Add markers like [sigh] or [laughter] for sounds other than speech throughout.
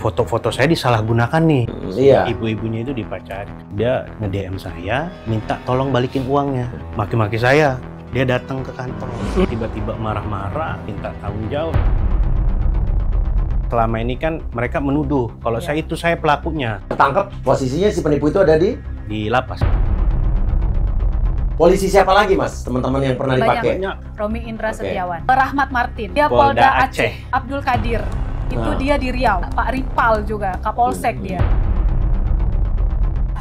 foto-foto saya disalahgunakan nih. Hmm, iya. Ibu-ibunya itu dipacari. Dia nge-DM saya, minta tolong balikin uangnya. Maki-maki saya. Dia datang ke kantor, tiba-tiba marah-marah, minta tanggung jawab. Selama ini kan mereka menuduh kalau ya. saya itu saya pelakunya. Tangkap posisinya si penipu itu ada di di lapas. Polisi siapa lagi mas teman-teman yang pernah dipakai? Banyak. Romi Indra okay. Setiawan, Rahmat Martin, dia Polda, Polda Aceh. Aceh, Abdul Kadir. Itu nah. dia di Riau, Pak Ripal juga, Kapolsek hmm. dia.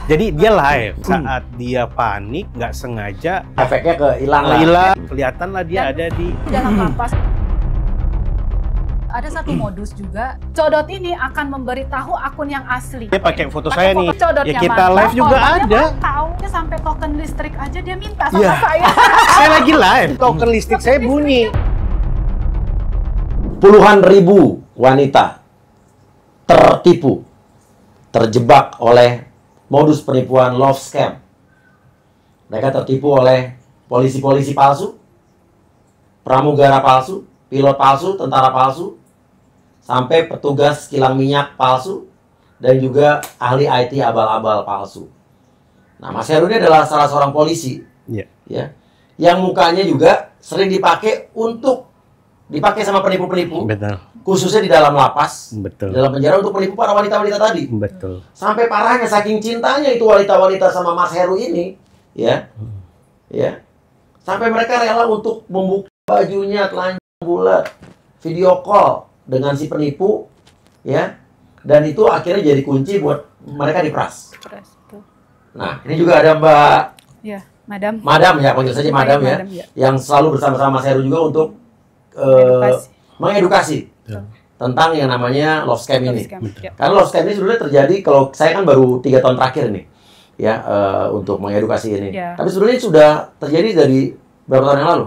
Jadi dia live hmm. saat dia panik, nggak sengaja efeknya ke hilang hilang. Kelihatan lah dia Dan ada di dalam kampas. Hmm. Ada satu hmm. modus juga, codot ini akan memberitahu akun yang asli. Dia pakai foto pake saya foto nih. Codotnya ya kita mana. live juga ada. Tahu, dia sampai token listrik aja dia minta sama yeah. saya. [laughs] saya lagi live, token listrik saya bunyi puluhan ribu wanita tertipu, terjebak oleh modus penipuan love scam. Mereka tertipu oleh polisi-polisi palsu, pramugara palsu, pilot palsu, tentara palsu, sampai petugas kilang minyak palsu, dan juga ahli IT abal-abal palsu. Nah, Mas Heru ini adalah salah seorang polisi, yeah. ya, yang mukanya juga sering dipakai untuk dipakai sama penipu-penipu. Betul. Khususnya di dalam lapas. Betul. dalam penjara untuk penipu para wanita-wanita tadi. Betul. Sampai parahnya saking cintanya itu wanita-wanita sama Mas Heru ini, ya. Hmm. Ya. Sampai mereka rela untuk membuka bajunya telanjang bulat, video call dengan si penipu, ya. Dan itu akhirnya jadi kunci buat mereka diperas. Nah, ini juga ada Mbak ya, Madam. Madam ya, panggil saja Madam, Madam ya, Madam, ya. Yang selalu bersama-sama Mas Heru juga untuk Eh, mengedukasi, mengedukasi ya. tentang yang namanya love scam love ini. Scam. Ya. Karena love scam ini sebenarnya terjadi kalau saya kan baru tiga tahun terakhir nih ya uh, untuk mengedukasi ini. Ya. Tapi sebenarnya sudah terjadi dari berapa tahun yang lalu?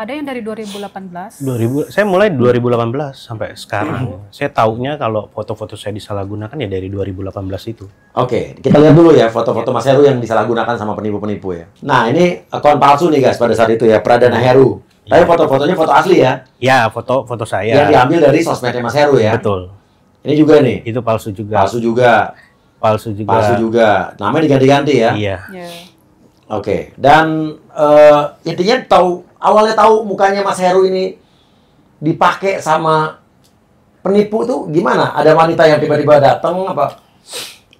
Ada yang dari 2018. 2000, saya mulai 2018 sampai sekarang. Hmm. Saya tahunya kalau foto-foto saya disalahgunakan ya dari 2018 itu. Oke, okay, kita lihat dulu ya foto-foto Mas Heru yang disalahgunakan sama penipu-penipu ya. Nah ini akun palsu nih guys pada saat itu ya Pradana Heru. Tapi ya. foto-fotonya foto asli ya? Ya, foto foto saya. Yang diambil dari sosmednya Mas Heru ya? Betul. Ini juga nih? Itu palsu juga. Palsu juga. Palsu juga. Palsu juga. Namanya diganti-ganti ya? Iya. Yeah. Oke. Okay. Dan uh, intinya tahu awalnya tahu mukanya Mas Heru ini dipakai sama penipu tuh gimana? Ada wanita yang tiba-tiba datang apa?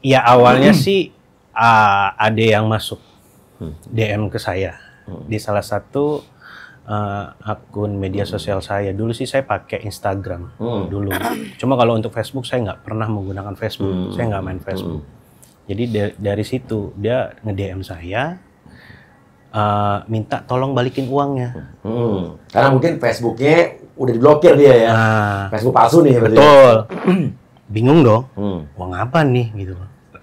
Ya awalnya hmm. sih uh, ada yang masuk DM hmm. ke saya hmm. di salah satu uh, akun media sosial saya. Dulu sih saya pakai Instagram hmm. dulu. Cuma kalau untuk Facebook saya nggak pernah menggunakan Facebook. Hmm. Saya nggak main hmm. Facebook. Hmm. Jadi dari situ dia nge-DM saya uh, minta tolong balikin uangnya. Hmm. Karena mungkin Facebooknya udah diblokir dia ya. Nah, Facebook palsu nih. Ya. Betul. [clears throat] Bingung dong. Hmm. Uang apa nih gitu.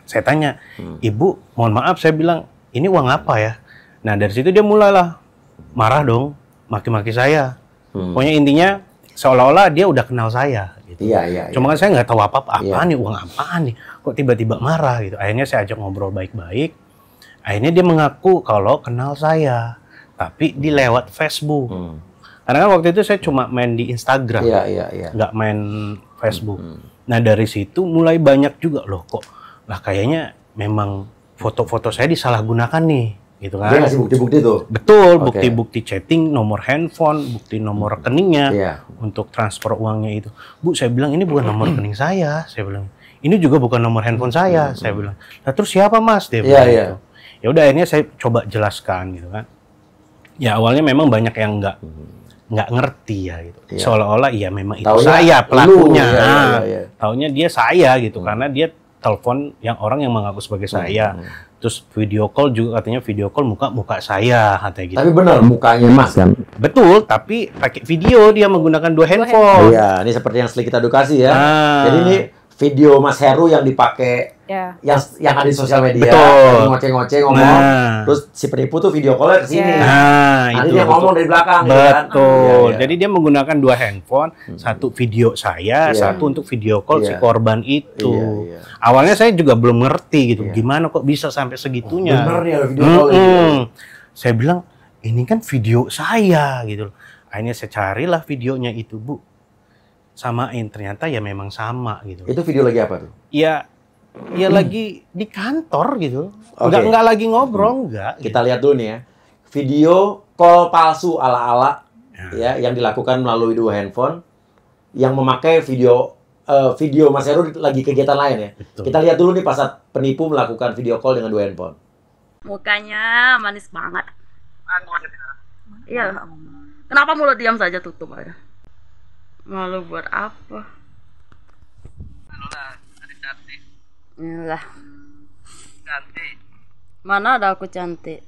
Saya tanya, hmm. ibu, mohon maaf, saya bilang ini uang apa ya? Nah dari situ dia mulailah marah dong maki-maki saya. Hmm. Pokoknya intinya seolah-olah dia udah kenal saya gitu. Iya, iya. Cuma iya. kan saya nggak tahu apa-apa, iya. apaan iya. nih uang apa nih, kok tiba-tiba marah gitu. Akhirnya saya ajak ngobrol baik-baik. Akhirnya dia mengaku kalau kenal saya, tapi hmm. dilewat Facebook. Hmm. Karena kan waktu itu saya cuma main di Instagram, iya, iya, iya. nggak main Facebook. Hmm. hmm. Nah dari situ mulai banyak juga loh kok, lah kayaknya memang foto-foto saya disalahgunakan nih gitu kan. Dia ngasih bukti-bukti tuh. Betul, bukti-bukti okay. chatting, nomor handphone, bukti nomor hmm. rekeningnya yeah. untuk transfer uangnya itu. Bu, saya bilang ini bukan nomor rekening saya, saya bilang. Ini juga bukan nomor handphone saya, hmm. saya bilang. Nah, terus siapa Mas? Dia iya, bilang yeah, yeah. Gitu. Ya udah akhirnya saya coba jelaskan gitu kan. Ya awalnya memang banyak yang enggak hmm. nggak ngerti ya gitu. Yeah. Seolah-olah ya memang itu Taunya saya pelakunya. Lu, ya, ya, Taunya dia saya gitu hmm. karena dia telepon yang orang yang mengaku sebagai hmm. saya. Nah, Terus video call juga katanya video call muka muka saya katanya gitu. Tapi benar mukanya Mas kan. Betul, tapi pakai video dia menggunakan dua handphone. Iya, ini seperti yang sedikit edukasi ya. Nah. Jadi ini video Mas Heru yang dipakai Yeah. Yang yang ada di sosial media, ngoceng ngoceh ngomong. Nah. Terus si penipu tuh video call ke sini. Yeah. Nah, itu. dia ngomong dari belakang. Ya kan? Betul. Ya, Jadi dia menggunakan dua handphone, hmm. satu video saya, yeah. satu untuk video call yeah. si iya. korban itu. Yeah, yeah. Awalnya saya juga belum ngerti gitu. Yeah. Gimana kok bisa sampai segitunya? Oh, bener ya video hmm, call. Hmm. Saya bilang ini kan video saya gitu Akhirnya saya carilah videonya itu, Bu. Samain ternyata ya memang sama gitu. Itu video lagi apa tuh? ya ya lagi di kantor gitu. Okay. Enggak nggak lagi ngobrol, hmm. nggak. Gitu. Kita lihat dulu nih ya. Video call palsu ala-ala ya. ya yang dilakukan melalui dua handphone yang memakai video uh, video Mas Heru lagi kegiatan lain ya. Betul. Kita lihat dulu nih pas saat penipu melakukan video call dengan dua handphone. Mukanya manis banget. Iya. Kenapa mulut diam saja tutup aja? Malu buat apa? Halo lah, Inilah. Cantik. Mana ada aku cantik?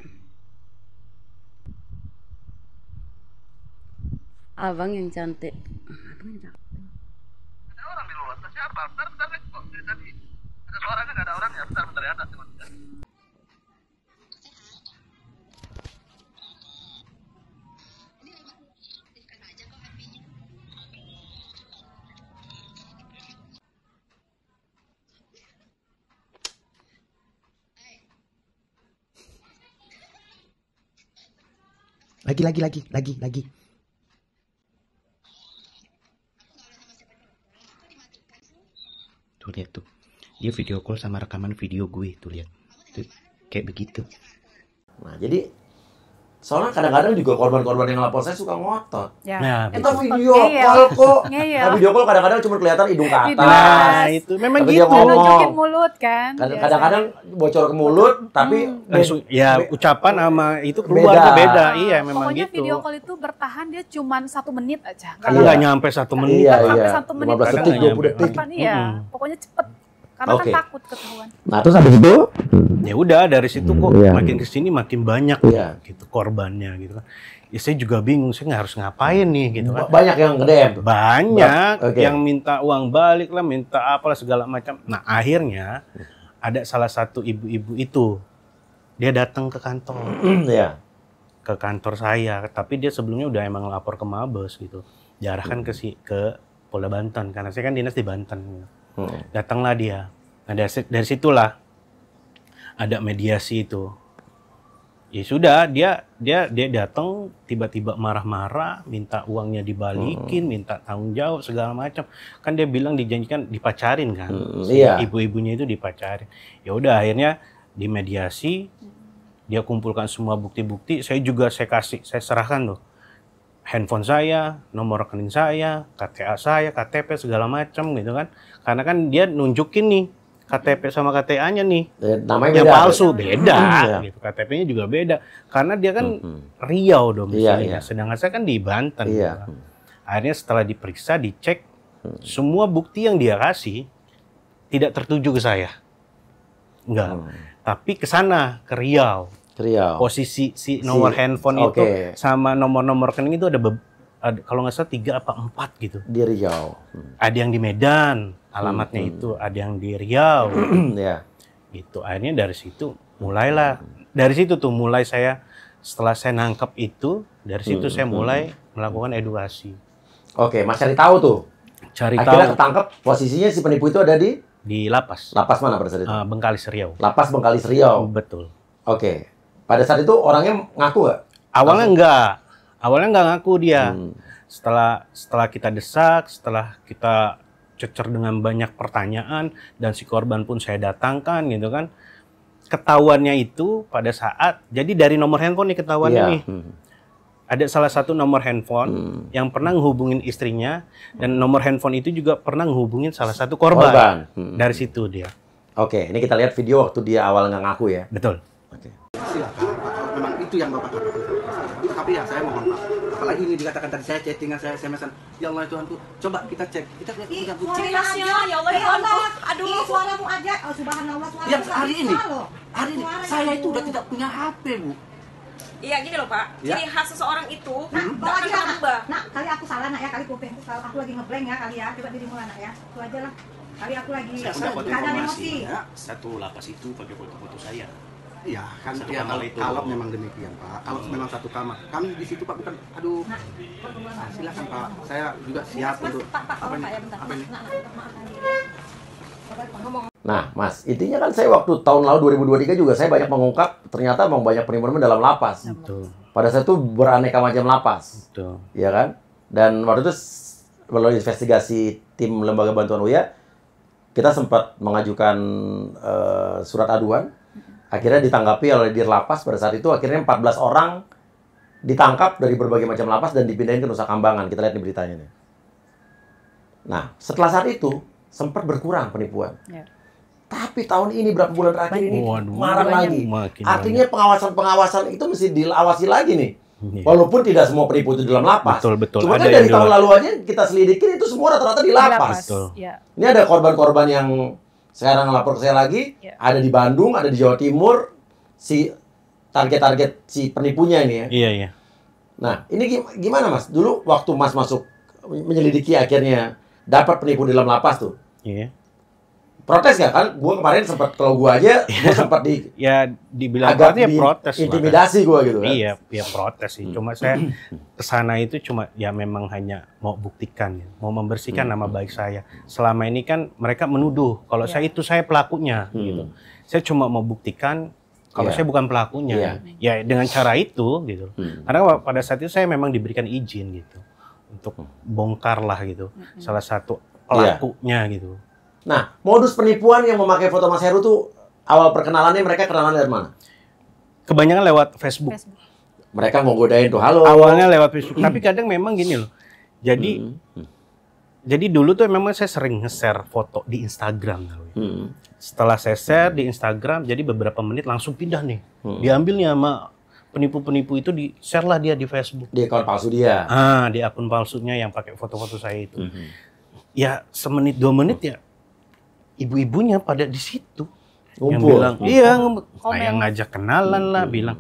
Abang yang cantik. Ada orang di luar. Siapa? tadi ada Ada orang ya? ya. ada. Lagi, lagi, lagi, lagi, lagi. Tuh lihat tuh. Dia video call sama rekaman video gue tuh lihat. Tuh, kayak begitu. Nah, jadi Soalnya kadang-kadang juga korban-korban yang lapor saya suka ngotot. Ya. Nah, itu video iya. call kok. [laughs] Iya. iya. Nah, video call kadang-kadang cuma kelihatan hidung ke atas. Nah, itu memang tapi gitu. Dia ngomong. mulut kan. Kadang-kadang bocor ke mulut hmm. tapi hmm. langsung ya ucapan sama itu keluar beda. beda. Iya, ah, memang Pokoknya gitu. Pokoknya video call itu bertahan dia cuma satu menit aja. Kalau iya. nggak nyampe satu menit. Iya, iya. Sampai satu menit. 15 detik, 20 detik. Iya. Pokoknya cepet karena okay. kan takut ketahuan. Nah terus habis itu? Hmm. Ya udah dari situ kok hmm, makin sini sini makin banyak ya. gitu korbannya gitu kan. Ya saya juga bingung saya nggak harus ngapain nih gitu kan. Banyak yang gede. Banyak okay. yang minta uang balik lah, minta apalah segala macam. Nah akhirnya ada salah satu ibu-ibu itu dia datang ke kantor. [clears throat] ya. Ke kantor saya, tapi dia sebelumnya udah emang lapor ke Mabes gitu. Diarahkan ke si ke Polda Banten karena saya kan dinas di Banten. Gitu Oh. Datanglah dia. Nah dari, dari situlah ada mediasi itu. Ya sudah dia dia dia datang tiba-tiba marah-marah, minta uangnya dibalikin, hmm. minta tanggung jawab segala macam. Kan dia bilang dijanjikan dipacarin kan. Hmm, iya. Ibu-ibunya itu dipacarin. Ya udah akhirnya dimediasi dia kumpulkan semua bukti-bukti. Saya juga saya kasih, saya serahkan loh handphone saya, nomor rekening saya, KTA saya, KTP segala macam gitu kan. Karena kan dia nunjukin nih KTP sama KTA-nya nih. Ya, namanya yang beda, palsu beda, beda. Hmm, iya. gitu. KTP-nya juga beda. Karena dia kan hmm, -hmm. Riau dong iya, misalnya. Iya, iya. Sedangkan saya kan di Banten. Iya. Akhirnya setelah diperiksa, dicek hmm. semua bukti yang dia kasih tidak tertuju ke saya. Enggak. Hmm. Tapi ke sana, ke Riau. Riau. Posisi si nomor si, handphone okay. itu sama nomor-nomor rekening itu ada, ada kalau nggak salah tiga apa empat gitu. Di Riau. Hmm. Ada yang di Medan, alamatnya hmm. itu ada yang di Riau [clears throat] ya itu akhirnya dari situ mulailah dari situ tuh mulai saya setelah saya nangkep itu dari situ hmm. saya hmm, mulai hmm. melakukan edukasi oke masih cari tahu tuh cari akhirnya tahu ketangkep posisinya si penipu itu ada di di lapas lapas mana pada saat itu uh, Bengkalis Riau lapas Bengkalis Riau betul oke pada saat itu orangnya ngaku gak? awalnya Langsung. enggak awalnya enggak ngaku dia hmm. setelah setelah kita desak setelah kita cecer dengan banyak pertanyaan dan si korban pun saya datangkan gitu kan ketahuannya itu pada saat jadi dari nomor handphone nih ketahuan yeah. nih hmm. ada salah satu nomor handphone hmm. yang pernah nghubungin istrinya dan nomor handphone itu juga pernah nghubungin salah satu korban, korban. Hmm. dari situ dia oke ini kita lihat video waktu dia awal nggak ngaku ya betul oke memang itu yang bapak tapi ya saya mohon ini dikatakan tadi saya chattingan saya SMS-an ya Allah Tuhanku coba kita cek kita lihat kita cek. jelasnya ya Allah ya Allah aduh ini suaramu aja oh, subhanallah suara yang hari ini hari ini saya itu udah tidak punya HP bu Iya gini loh Pak, ya. ciri khas seseorang itu nah, lagi akan berubah. kali aku salah nak ya, kali kuping aku salah, aku lagi ngeblank ya kali ya, coba dirimu lah nak ya, itu aja lah. Kali aku lagi keadaan emosi. Ya, satu lapas itu pakai foto-foto saya. Iya kan satu ya, kalau, itu. kalau memang demikian Pak, kalau hmm. memang satu kamar, kami di situ Pak bukan, aduh, nah, ah, silakan Pak, saya juga siap mas, untuk apa, pak, ya, bentar. apa nah, nah, nah, nah, Mas, intinya kan saya waktu tahun lalu 2023 juga saya banyak mengungkap ternyata memang banyak penimbunan dalam lapas. Betul. Pada saat itu beraneka macam lapas. Betul. Iya kan? Dan waktu itu melalui investigasi tim lembaga bantuan UIA, kita sempat mengajukan uh, surat aduan akhirnya ditanggapi oleh dir lapas pada saat itu akhirnya 14 orang ditangkap dari berbagai macam lapas dan dipindahin ke Nusa Kambangan. Kita lihat di beritanya nih. Nah, setelah saat itu sempat berkurang penipuan. Ya. Tapi tahun ini berapa bulan terakhir ini marah lagi. Artinya pengawasan-pengawasan itu mesti diawasi lagi nih. Ya. Walaupun tidak semua penipu itu dalam lapas. Betul, betul. Cuma ada kan dari tahun lalu aja kita selidikin itu semua rata-rata di lapas. Ya. Ini ada korban-korban yang sekarang lapor ke saya lagi, yeah. ada di Bandung, ada di Jawa Timur, si target-target si penipunya ini ya. Iya, iya. Nah, ini gimana Mas? Dulu waktu Mas masuk menyelidiki akhirnya dapat penipu di dalam lapas tuh. Iya protes ya kan? Gue kemarin sempat kalau gue aja, gue sempat di [laughs] ya dibilang agak ya di, ya protes intimidasi gue gitu kan? Iya, ya protes sih. Cuma saya kesana itu cuma ya memang hanya mau buktikan, ya. mau membersihkan nama hmm. baik saya. Selama ini kan mereka menuduh kalau ya. saya itu saya pelakunya hmm. gitu. Saya cuma mau buktikan kalau ya. saya bukan pelakunya. ya. Ya dengan cara itu gitu. Hmm. Karena pada saat itu saya memang diberikan izin gitu untuk bongkarlah gitu hmm. salah satu pelakunya ya. gitu Nah, modus penipuan yang memakai foto Mas Heru tuh awal perkenalannya mereka kenalan dari mana? Kebanyakan lewat Facebook. Facebook. Mereka mau godain tuh halo. Awalnya lewat Facebook, tapi kadang memang gini loh. Jadi hmm. hmm. jadi dulu tuh memang saya sering nge-share foto di Instagram. Ya. Hmm. Setelah saya share di Instagram, jadi beberapa menit langsung pindah nih. Hmm. Diambilnya sama penipu-penipu itu di share lah dia di Facebook. Di akun palsu dia. Ah, di akun palsunya yang pakai foto-foto saya itu. Hmm. hmm. Ya semenit dua menit ya ibu-ibunya pada di situ. Ngumpul. Yang bilang, hmm. iya, yang ngajak kenalan lah, hmm. bilang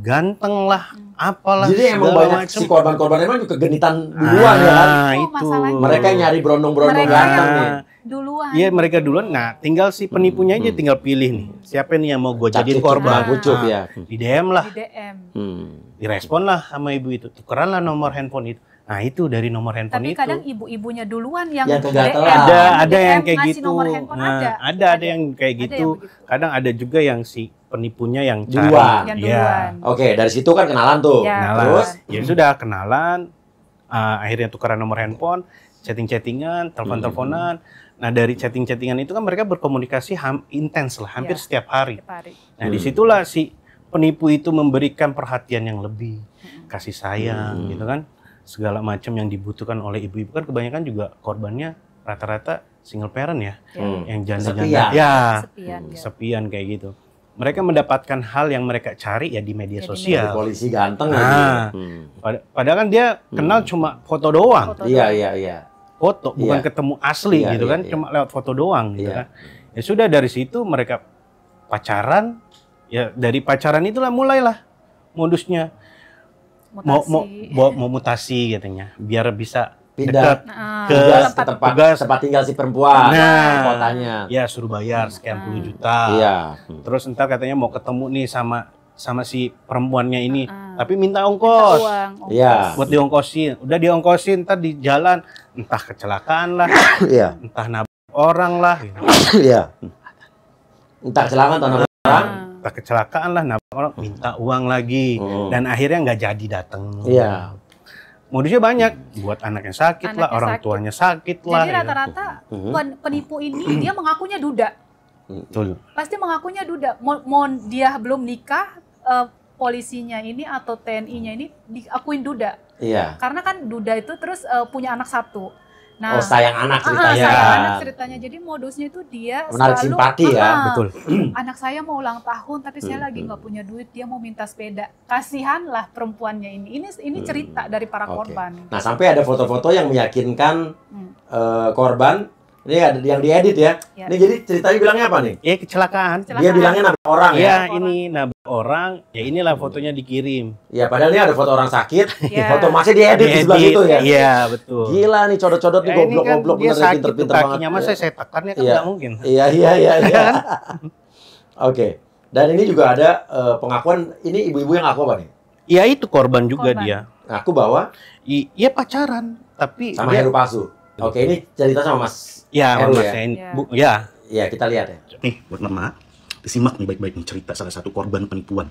ganteng lah, apalah. Jadi emang banyak si korban-korban emang juga genitan duluan ah, ya itu. Oh, mereka nyari berondong-berondong ganteng nih. Duluan. Iya mereka duluan. Nah tinggal si penipunya aja hmm. tinggal pilih nih. Siapa nih yang mau gue jadi korban? Nah, ya. Di DM lah. Di DM. Hmm. Direspon lah sama ibu itu. Tukeran lah nomor handphone itu. Nah itu dari nomor handphone Tapi itu. Tapi kadang ibu-ibunya duluan yang, ya, yang gitu. DM, nah, ada ada yang kayak gitu. nah, ada. ada yang kayak gitu. kadang ada juga yang si penipunya yang cari. Dua. Yang iya. duluan. Ya. Oke dari situ kan kenalan tuh. Ya. Kenalan. Terus ya sudah kenalan. Uh, akhirnya tukeran nomor handphone, chatting-chattingan, telepon-teleponan. Hmm. Nah dari chatting-chattingan itu kan mereka berkomunikasi ham intens lah, hampir ya. setiap hari. Setiap hari. Nah hmm. disitulah si penipu itu memberikan perhatian yang lebih, hmm. kasih sayang hmm. gitu kan segala macam yang dibutuhkan oleh ibu-ibu kan kebanyakan juga korbannya rata-rata single parent ya, ya. hmm. yang janda-janda ya, sepian, hmm. Ya. sepian kayak gitu. Mereka mendapatkan hal yang mereka cari ya di media Jadi ya, sosial. media. polisi ganteng nah, padahal kan dia hmm. kenal cuma foto doang. Iya iya iya. Foto iya. bukan ketemu asli ya, gitu iya, kan, ya, cuma lewat foto doang gitu iya. kan. Ya sudah dari situ mereka pacaran ya dari pacaran itulah mulailah modusnya Mau, mau, mau, mutasi katanya biar bisa pindah dekat nah, ke tempat, tinggal si perempuan nah, kotanya ya suruh bayar sekian puluh ah. juta iya terus entah katanya mau ketemu nih sama sama si perempuannya ini hmm. tapi minta ongkos iya buat diongkosin udah diongkosin entar di jalan entah kecelakaan lah [coughs] iya entah nabrak orang lah [coughs] iya entah kecelakaan atau nabrak orang harta kecelakaan lah nah orang hmm. minta uang lagi hmm. dan akhirnya nggak jadi datang iya Modusnya banyak buat anak yang sakit anaknya lah, orang sakit. tuanya sakit Jadi lah. Jadi ya. rata-rata ya. penipu ini hmm. dia mengakunya duda. Betul. Pasti mengakunya duda. Mau, mau dia belum nikah, uh, polisinya ini atau TNI-nya ini diakuin duda. Iya. Karena kan duda itu terus uh, punya anak satu. Nah, oh, sayang anak ah, ceritanya. Uh, sayang anak ceritanya. Jadi modusnya itu dia menarik selalu, simpati ya, uh, betul. [clears throat] Anak saya mau ulang tahun tapi saya lagi nggak punya duit, dia mau minta sepeda. Kasihanlah perempuannya ini. Ini ini hmm. cerita dari para okay. korban. Nah, sampai ada foto-foto yang meyakinkan uh, korban ini ada yang diedit ya. ya. Ini jadi ceritanya bilangnya apa nih? Iya, kecelakaan. kecelakaan. Dia bilangnya nabrak orang iya, ya. Iya, ini nabrak orang ya inilah iya. fotonya dikirim ya padahal ini ada foto orang sakit yeah. foto masih diedit di sebelah itu ya iya betul gila nih codot-codot nih ya, goblok-goblok kan bener benar pinter-pinter banget kakinya masa saya tekan ya kan iya. nggak mungkin iya iya iya, [laughs] iya oke dan ini juga ada uh, pengakuan ini ibu-ibu yang aku apa nih Iya itu korban juga korban. dia. Aku bawa. Iya pacaran, tapi sama dia... Heru palsu. Oke ini cerita sama Mas. Iya, Mas ya. Ya. Bu, ya. ya kita lihat ya. Nih buat mama. Disimak nih baik-baik nih cerita salah satu korban penipuan.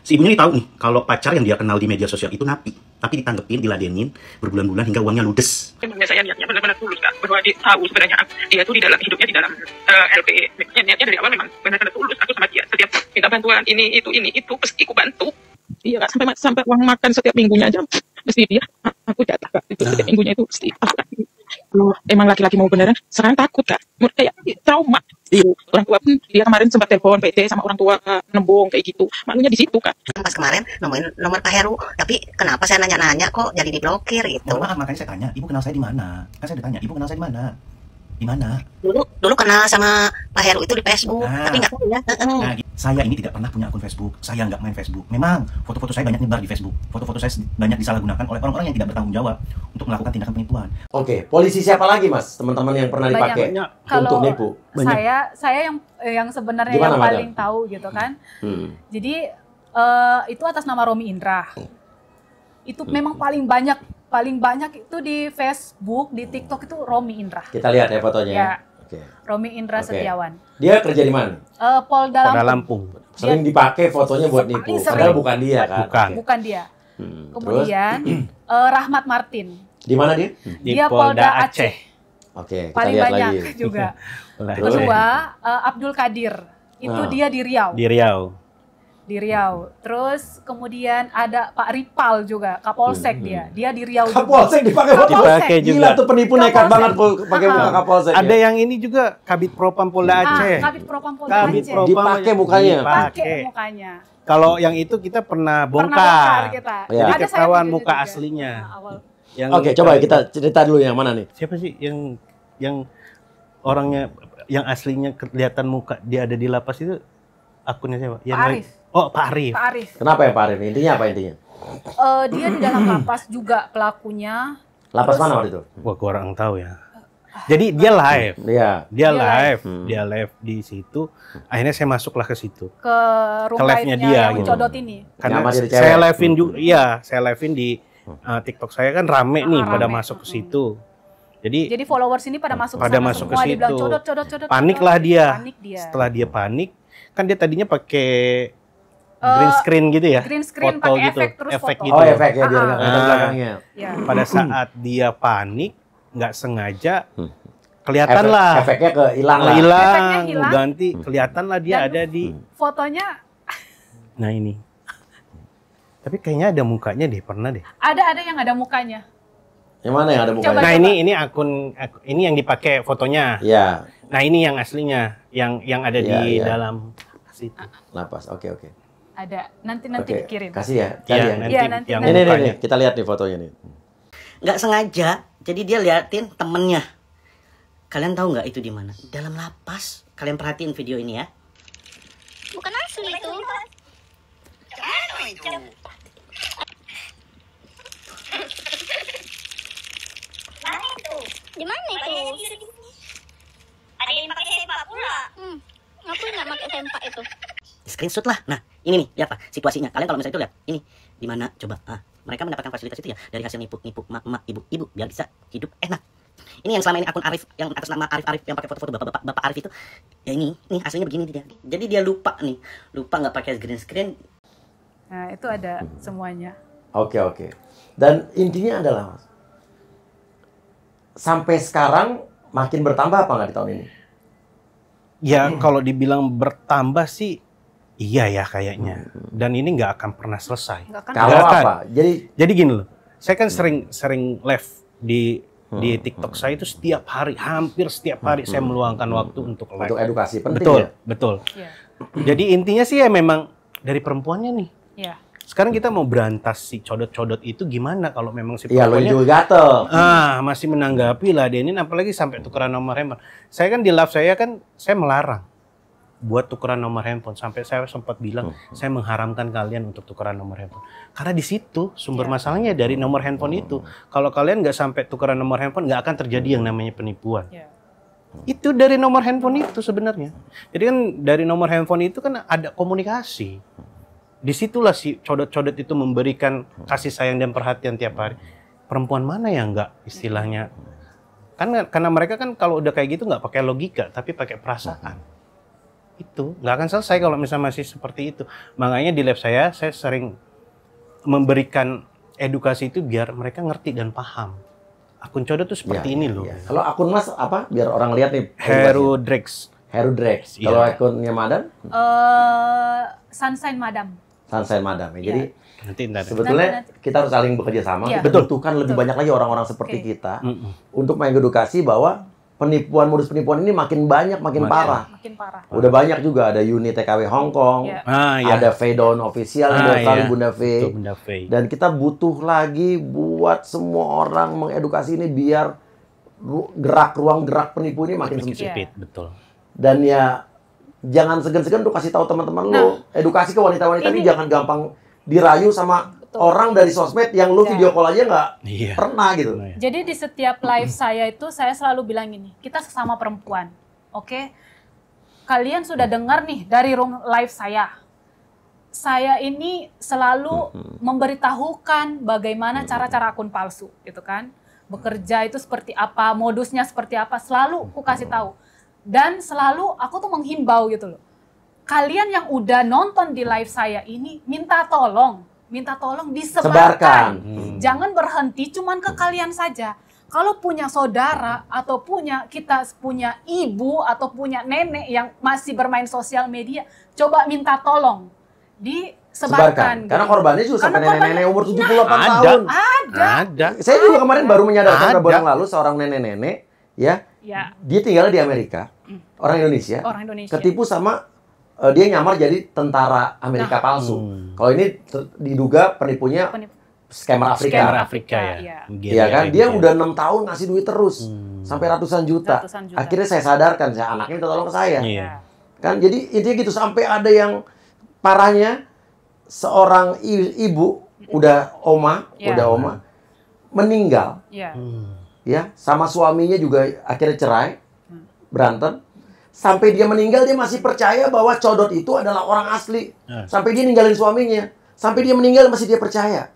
Si ibunya ini tahu nih kalau pacar yang dia kenal di media sosial itu napi, tapi ditanggepin, diladenin berbulan-bulan hingga uangnya ludes. Sebenarnya saya niatnya benar-benar tulus kak, bahwa dia tahu sebenarnya dia itu di dalam hidupnya di dalam uh, eh, LPE. niatnya dari awal memang benar-benar tulus aku sama dia. Setiap minta bantuan ini itu ini itu pasti aku bantu iya kak sampai sampai uang makan setiap minggunya aja mesti dia ah, aku jatah kak itu setiap nah. minggunya itu mesti aku kalau emang laki-laki mau beneran sekarang takut kak menurut kayak trauma iya. orang tua pun dia kemarin sempat telepon PT sama orang tua kak, eh, nembung kayak gitu malunya di situ kak pas kemarin nomor nomor Pak Heru tapi kenapa saya nanya-nanya kok jadi diblokir gitu oh, makanya saya tanya ibu kenal saya di mana kan saya ditanya ibu kenal saya di mana di mana? Dulu dulu kenal sama Pak Heru itu di Facebook, nah, tapi nggak tahu ya. Nah, saya ini tidak pernah punya akun Facebook. Saya nggak main Facebook. Memang foto-foto saya banyak nyebar di Facebook. Foto-foto saya banyak disalahgunakan oleh orang-orang yang tidak bertanggung jawab untuk melakukan tindakan penipuan. Oke, polisi siapa lagi, Mas? Teman-teman yang pernah dipakai banyak. untuk nipu? Banyak. Saya saya yang eh, yang sebenarnya Gimana, yang paling tahu gitu kan. Hmm. Jadi uh, itu atas nama Romi Indra. Oh. Itu hmm. memang paling banyak paling banyak itu di Facebook, di TikTok itu Romi Indra. Kita lihat ya fotonya. Ya. ya. Okay. Romi Indra okay. Setiawan. Dia kerja di mana? Uh, Polda Lampung. Lampung. Sering dipakai fotonya buat nipu. Padahal bukan dia kan? Bukan. Bukan dia. Hmm, Kemudian uh, [clears throat] Rahmat Martin. Di mana dia? Di dia Polda, Aceh. Aceh. Oke, paling lihat banyak lagi. juga. [laughs] Kedua uh, Abdul Kadir. Itu nah. dia di Riau. Di Riau di Riau. Terus kemudian ada Pak Ripal juga, Kapolsek hmm. dia. Dia di Riau Kapolsek juga. dipakai Kapolsek. Dipakai juga. Gila tuh penipu Kapolsek. nekat banget pakai ah. muka Kapolsek. Ada ya. yang ini juga Kabit Propam Polda Aceh. Ah, Kabit Propam Polda Aceh. Kabit Propam dipakai mukanya. Dipakai mukanya. Kalau yang itu kita pernah bongkar. Pernah bongkar kita. Ya. Jadi ketahuan muka juga. aslinya. Nah, Oke, okay, coba kita cerita dulu yang mana nih? Siapa sih yang yang orangnya yang aslinya kelihatan muka dia ada di lapas itu akunnya siapa? Yang Arif. Oh, Pak Arif. Pak Arif. Kenapa ya Pak Arif? Intinya apa intinya? Uh, dia di dalam [clears throat] lapas juga pelakunya. Lapas Terus, mana waktu itu? gua kurang tahu ya. Jadi dia live. Hmm, iya. Dia, dia live, hmm. dia live di situ. Akhirnya saya masuklah ke situ. Ke rumah ke live-nya dia yang gitu. codot ini. Karena ya, saya live-in juga, hmm. iya, saya live-in di uh, TikTok saya kan rame nih ah, rame. pada masuk ke situ. Jadi Jadi followers ini pada masuk pada sana, masuk ke situ. Codot, codot, codot, Paniklah dia. Panik dia. Setelah dia panik, kan dia tadinya pakai Eh, green screen gitu ya green screen foto gitu efek, terus efek foto. gitu oh ya. efek ya biar nggak ah. ya. pada saat dia panik nggak sengaja hmm. kelihatan efek, lah efeknya ke hilang lah hilang ganti hmm. kelihatan lah dia Dan ada di fotonya nah ini tapi kayaknya ada mukanya deh pernah deh ada ada yang ada mukanya yang mana yang ada mukanya coba, nah coba. ini ini akun ini yang dipakai fotonya ya nah ini yang aslinya yang yang ada ya, di ya. dalam situ. Lapas, oke okay, oke. Okay ada nanti nanti Oke, dikirim. Kasih ya. Iya, ya, nanti, ya, nanti, yang nanti. Ini, ini, ini, kita lihat nih fotonya nih. Nggak sengaja, jadi dia liatin temennya. Kalian tahu nggak itu di mana? Dalam lapas. Kalian perhatiin video ini ya. Bukan asli itu. itu? itu? Di mana itu? Ada yang pakai tempat pula. Hmm. Ngapain nggak pakai tempat itu? screenshot lah nah ini nih lihat pak situasinya kalian kalau misalnya itu lihat ini di mana coba ah mereka mendapatkan fasilitas itu ya dari hasil nipu-nipu mak-mak ibu-ibu biar bisa hidup enak ini yang selama ini akun Arif yang atas nama Arif Arif yang pakai foto-foto bapak-bapak bapak Arif itu ya ini nih aslinya begini dia jadi dia lupa nih lupa nggak pakai green screen nah itu ada semuanya oke okay, oke okay. dan intinya adalah mas sampai sekarang makin bertambah apa nggak di tahun ini ya hmm. kalau dibilang bertambah sih Iya ya kayaknya. Dan ini nggak akan pernah selesai. Gak akan. Kalau akan. apa? Jadi jadi gini loh. Saya kan sering hmm. sering live di hmm. di TikTok saya itu setiap hari, hampir setiap hari saya hmm. meluangkan waktu untuk live. Untuk edukasi penting Betul, ya? betul. Ya. Jadi intinya sih ya memang dari perempuannya nih. Iya. Sekarang kita mau berantas si codot-codot itu gimana kalau memang si perempuannya... Iya, gatel. Ah, masih menanggapi lah Denin, apalagi sampai tukeran nomor handphone. Saya kan di live saya kan, saya melarang buat tukeran nomor handphone sampai saya sempat bilang hmm. saya mengharamkan kalian untuk tukeran nomor handphone karena di situ sumber ya. masalahnya dari oh, nomor handphone hmm. itu kalau kalian nggak sampai tukeran nomor handphone nggak akan terjadi yang iya. namanya penipuan ya. itu dari nomor handphone itu sebenarnya jadi kan dari nomor handphone itu kan ada komunikasi disitulah si codot-codot itu memberikan kasih sayang dan perhatian tiap hari perempuan mana yang nggak istilahnya kan karena mereka kan kalau udah kayak gitu nggak pakai logika tapi pakai perasaan itu nggak akan selesai kalau misalnya masih seperti itu makanya di lab saya saya sering memberikan edukasi itu biar mereka ngerti dan paham akun coda tuh seperti ya, ini ya, loh ya. kalau akun mas apa biar orang lihat nih Heru Drex Heru Drex iya. kalau ya. akunnya Madam uh, Sunshine Madam Sunshine Madam ya. Iya. jadi nanti, nanti. sebetulnya nanti, nanti. kita harus saling bekerja sama ya. betul tuh kan lebih banyak lagi orang-orang seperti okay. kita mm -mm. untuk mengedukasi bahwa penipuan modus penipuan ini makin banyak makin, makin parah. Makin parah. Udah banyak juga ada unit TKW Hong Kong, yeah. ah, ya. ada Fedon official ah, yeah. Bunda V. Dan kita butuh lagi buat semua orang mengedukasi ini biar gerak ruang gerak penipu ini makin, sempit. Yeah. Betul. Dan ya jangan segan-segan tuh kasih tahu teman-teman nah, lo edukasi ke wanita-wanita ini, ini jangan gampang dirayu sama Betul. orang dari sosmed yang lu ya. video call aja nggak iya. pernah gitu. Iya. Jadi di setiap live saya itu saya selalu bilang ini, kita sesama perempuan, oke? Okay? Kalian sudah dengar nih dari room live saya. Saya ini selalu mm-hmm. memberitahukan bagaimana mm-hmm. cara-cara akun palsu, gitu kan? Bekerja itu seperti apa, modusnya seperti apa, selalu aku kasih tahu. Dan selalu aku tuh menghimbau gitu loh. Kalian yang udah nonton di live saya ini, minta tolong minta tolong disebarkan. Hmm. Jangan berhenti cuman ke kalian saja. Kalau punya saudara atau punya kita punya ibu atau punya nenek yang masih bermain sosial media, coba minta tolong disebarkan. Sebarkan. Karena korbannya juga sampai nenek-nenek umur 78 iya. nah, tahun. Ada. Ada. Saya juga kemarin ada. baru menyadarkan bulan lalu seorang nenek-nenek ya, ya. Dia tinggal di Amerika. Hmm. Orang Indonesia. Orang Indonesia. Ketipu sama uh, dia nyamar jadi tentara Amerika nah. palsu. Hmm. Kalau ini diduga penipunya Penip scammer Afrika. Scammer Afrika iya, ya. Iya. iya ya, kan? Dia gitu ya. udah enam tahun ngasih duit terus hmm. sampai ratusan juta. ratusan juta. Akhirnya saya sadarkan, saya anaknya minta tolong ke saya. Yeah. Iya. Kan jadi intinya gitu sampai ada yang parahnya seorang ibu udah oma, yeah. udah oma meninggal. Yeah. Hmm. Ya, sama suaminya juga akhirnya cerai. Hmm. Berantem sampai dia meninggal dia masih percaya bahwa Codot itu adalah orang asli. Ya. Sampai dia ninggalin suaminya, sampai dia meninggal masih dia percaya.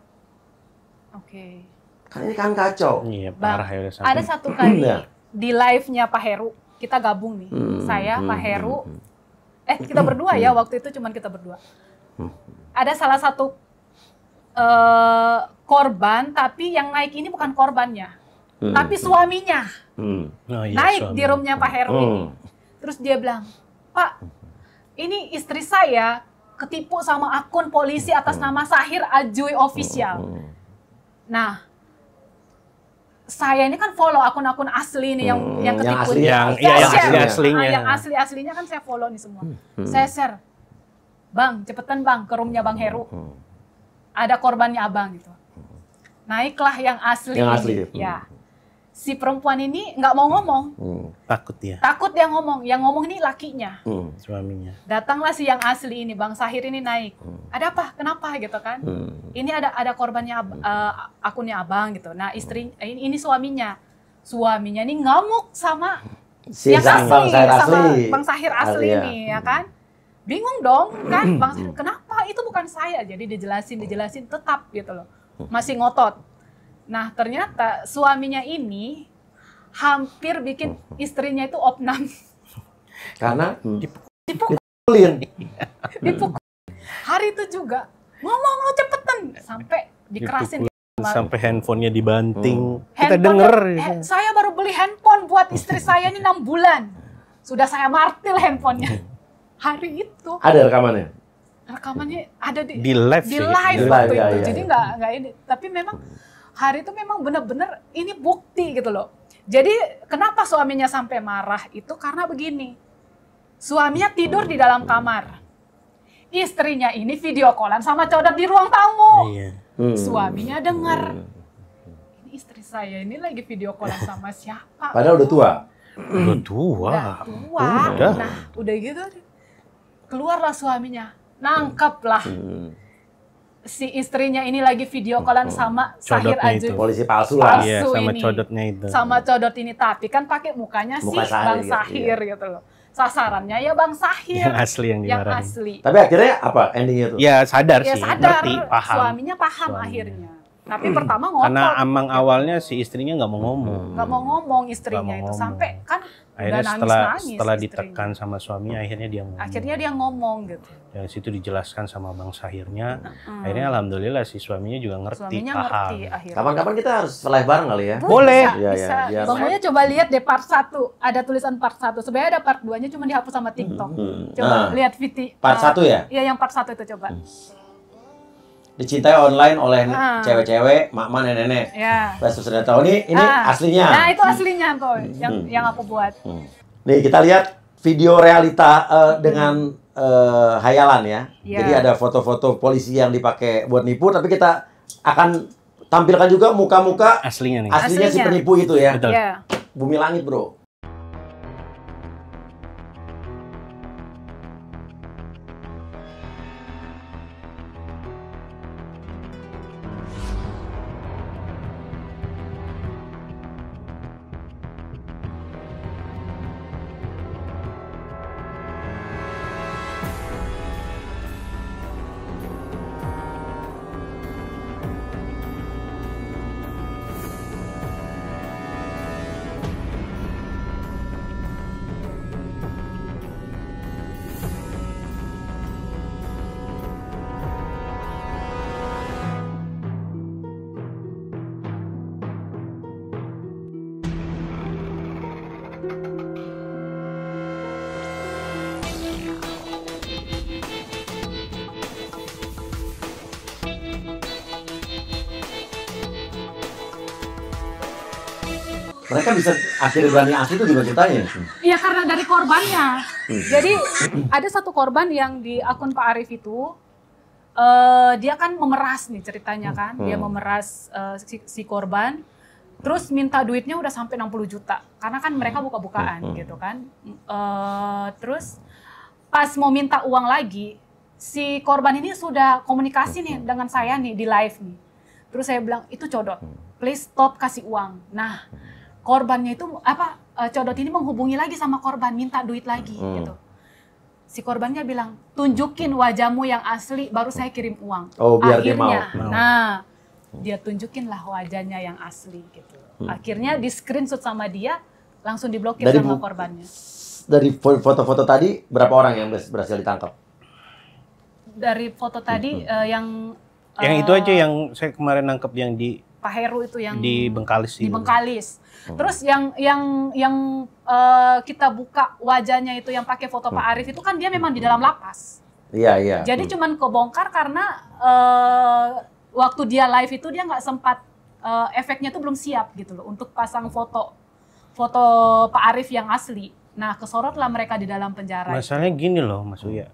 Oke. Okay. Karena ini kan kacau. Iya, parah ya udah Ada satu kali iya. di live-nya Pak Heru, kita gabung nih. Hmm, Saya, hmm, Pak Heru, hmm, hmm. eh kita hmm, berdua hmm. ya waktu itu cuman kita berdua. Ada salah satu uh, korban tapi yang naik ini bukan korbannya, hmm, tapi suaminya. Hmm. Oh, iya, naik suami. di roomnya Pak Heru hmm. ini. Terus dia bilang, Pak, ini istri saya ketipu sama akun polisi atas hmm. nama Sahir Ajuy Official. Hmm, hmm, nah, saya ini kan follow akun-akun asli nih yang hmm, yang ketipu yang asli, yang, yang asli aslinya. Nah, yang asli aslinya kan saya follow nih semua. Hmm. Saya share. Bang, cepetan Bang ke roomnya Bang Heru. Ada korbannya Abang gitu. Naiklah yang asli. Yang asli. Ya si perempuan ini nggak mau ngomong. Hmm. Takut dia. Takut dia ngomong. Yang ngomong ini lakinya. Hmm. Suaminya. Datanglah si yang asli ini, Bang Sahir ini naik. Hmm. Ada apa? Kenapa gitu kan? Hmm. Ini ada ada korbannya ab, uh, akunnya abang gitu. Nah istri hmm. ini, ini suaminya. Suaminya ini ngamuk sama si yang asli, bang Sahir sama asli. Bang Sahir asli ah, ini ya kan? Bingung dong kan, [clears throat] Bang Sahir kenapa? Itu bukan saya. Jadi dijelasin, dijelasin tetap gitu loh. Hmm. Masih ngotot Nah ternyata suaminya ini hampir bikin istrinya itu opnam. Karena dipukulin. Hmm. dipukulin. Hari itu juga ngomong lo cepetan sampai dikerasin. Dipukulin, sampai handphonenya dibanting. Hmm. Kita denger. Ya. saya baru beli handphone buat istri saya ini enam bulan. Sudah saya martil handphonenya. Hari itu. Ada rekamannya? Rekamannya ada di, di live di live, di live waktu ya, Ya, Jadi ya. nggak nggak ini. Tapi memang hari itu memang benar-benar ini bukti gitu loh. Jadi kenapa suaminya sampai marah itu karena begini. Suaminya tidur di dalam kamar. Istrinya ini video callan sama codot di ruang tamu. Iya. Hmm. Suaminya dengar. Hmm. Ini istri saya ini lagi video callan sama siapa? Padahal udah tua. Udah tua. Udah tua. Nah, udah gitu keluarlah suaminya. Nangkep lah. Hmm si istrinya ini lagi video callan oh, sama Sahir Ajudan. Polisi palsu lah. Palsu iya, sama ini. codotnya itu. Sama codot ini. Tapi kan pakai mukanya Muka si Sahir, Bang gitu, Sahir iya. gitu loh. Sasarannya ya Bang Sahir. Yang asli yang Yang asli. Tapi akhirnya apa endingnya tuh? Ya sadar ya, sih. Sadar. Ngerti, paham. Suaminya paham Suaminya. akhirnya. Tapi hmm. pertama ngomong. Karena amang awalnya si istrinya nggak mau ngomong. Hmm. Nggak mau ngomong istrinya gak itu. ngomong. itu sampai kan akhirnya nangis, setelah nangis setelah ditekan sama suami akhirnya dia ngomong. Akhirnya dia ngomong gitu dari situ dijelaskan sama bang Sahirnya hmm. akhirnya alhamdulillah si suaminya juga ngerti suaminya paham kapan-kapan kita harus live bareng kali ya boleh bisa, ya, bisa. Ya, pokoknya coba lihat deh part satu. ada tulisan part satu. sebenarnya ada part 2 nya cuma dihapus sama TikTok hmm. hmm, hmm. coba hmm. lihat Viti part uh, satu ya iya yang part satu itu coba hmm. dicintai online oleh ah. cewek-cewek, mak-mak, nenek-nenek. Ya. Yeah. sudah tahu nih, ini ah. aslinya. Nah, itu aslinya tuh yang hmm. yang aku buat. Hmm. Nih, kita lihat video realita uh, dengan uh, hayalan ya. Yeah. Jadi ada foto-foto polisi yang dipakai buat nipu, tapi kita akan tampilkan juga muka-muka aslinya nih. Aslinya, aslinya si penipu itu ya. Betul. Yeah. Bumi langit, Bro. mereka bisa akhirnya berani asli itu juga ceritanya iya karena dari korbannya hmm. jadi ada satu korban yang di akun Pak Arif itu uh, dia kan memeras nih ceritanya kan dia hmm. memeras uh, si, si korban terus minta duitnya udah sampai 60 juta karena kan mereka hmm. buka-bukaan gitu kan uh, terus pas mau minta uang lagi si korban ini sudah komunikasi nih dengan saya nih di live nih terus saya bilang itu codot please stop kasih uang nah korbannya itu apa eh, codot ini menghubungi lagi sama korban minta duit lagi hmm. gitu si korbannya bilang tunjukin wajahmu yang asli baru saya kirim uang oh biar akhirnya dia mau. nah dia tunjukin lah wajahnya yang asli gitu hmm. akhirnya di screenshot sama dia langsung diblokir dari sama korbannya dari foto-foto tadi berapa orang yang berhasil ditangkap dari foto tadi hmm. uh, yang yang uh, itu eh, aja yang saya kemarin nangkep yang di Pak Heru itu yang di Bengkalis di Bengkalis. Hmm. Terus yang yang yang uh, kita buka wajahnya itu yang pakai foto hmm. Pak Arief itu kan dia memang di dalam lapas. Iya iya. Jadi hmm. cuman kebongkar karena uh, waktu dia live itu dia nggak sempat uh, efeknya tuh belum siap gitu loh untuk pasang foto foto Pak Arief yang asli. Nah kesorotlah mereka di dalam penjara. Masalahnya gini loh Mas Uya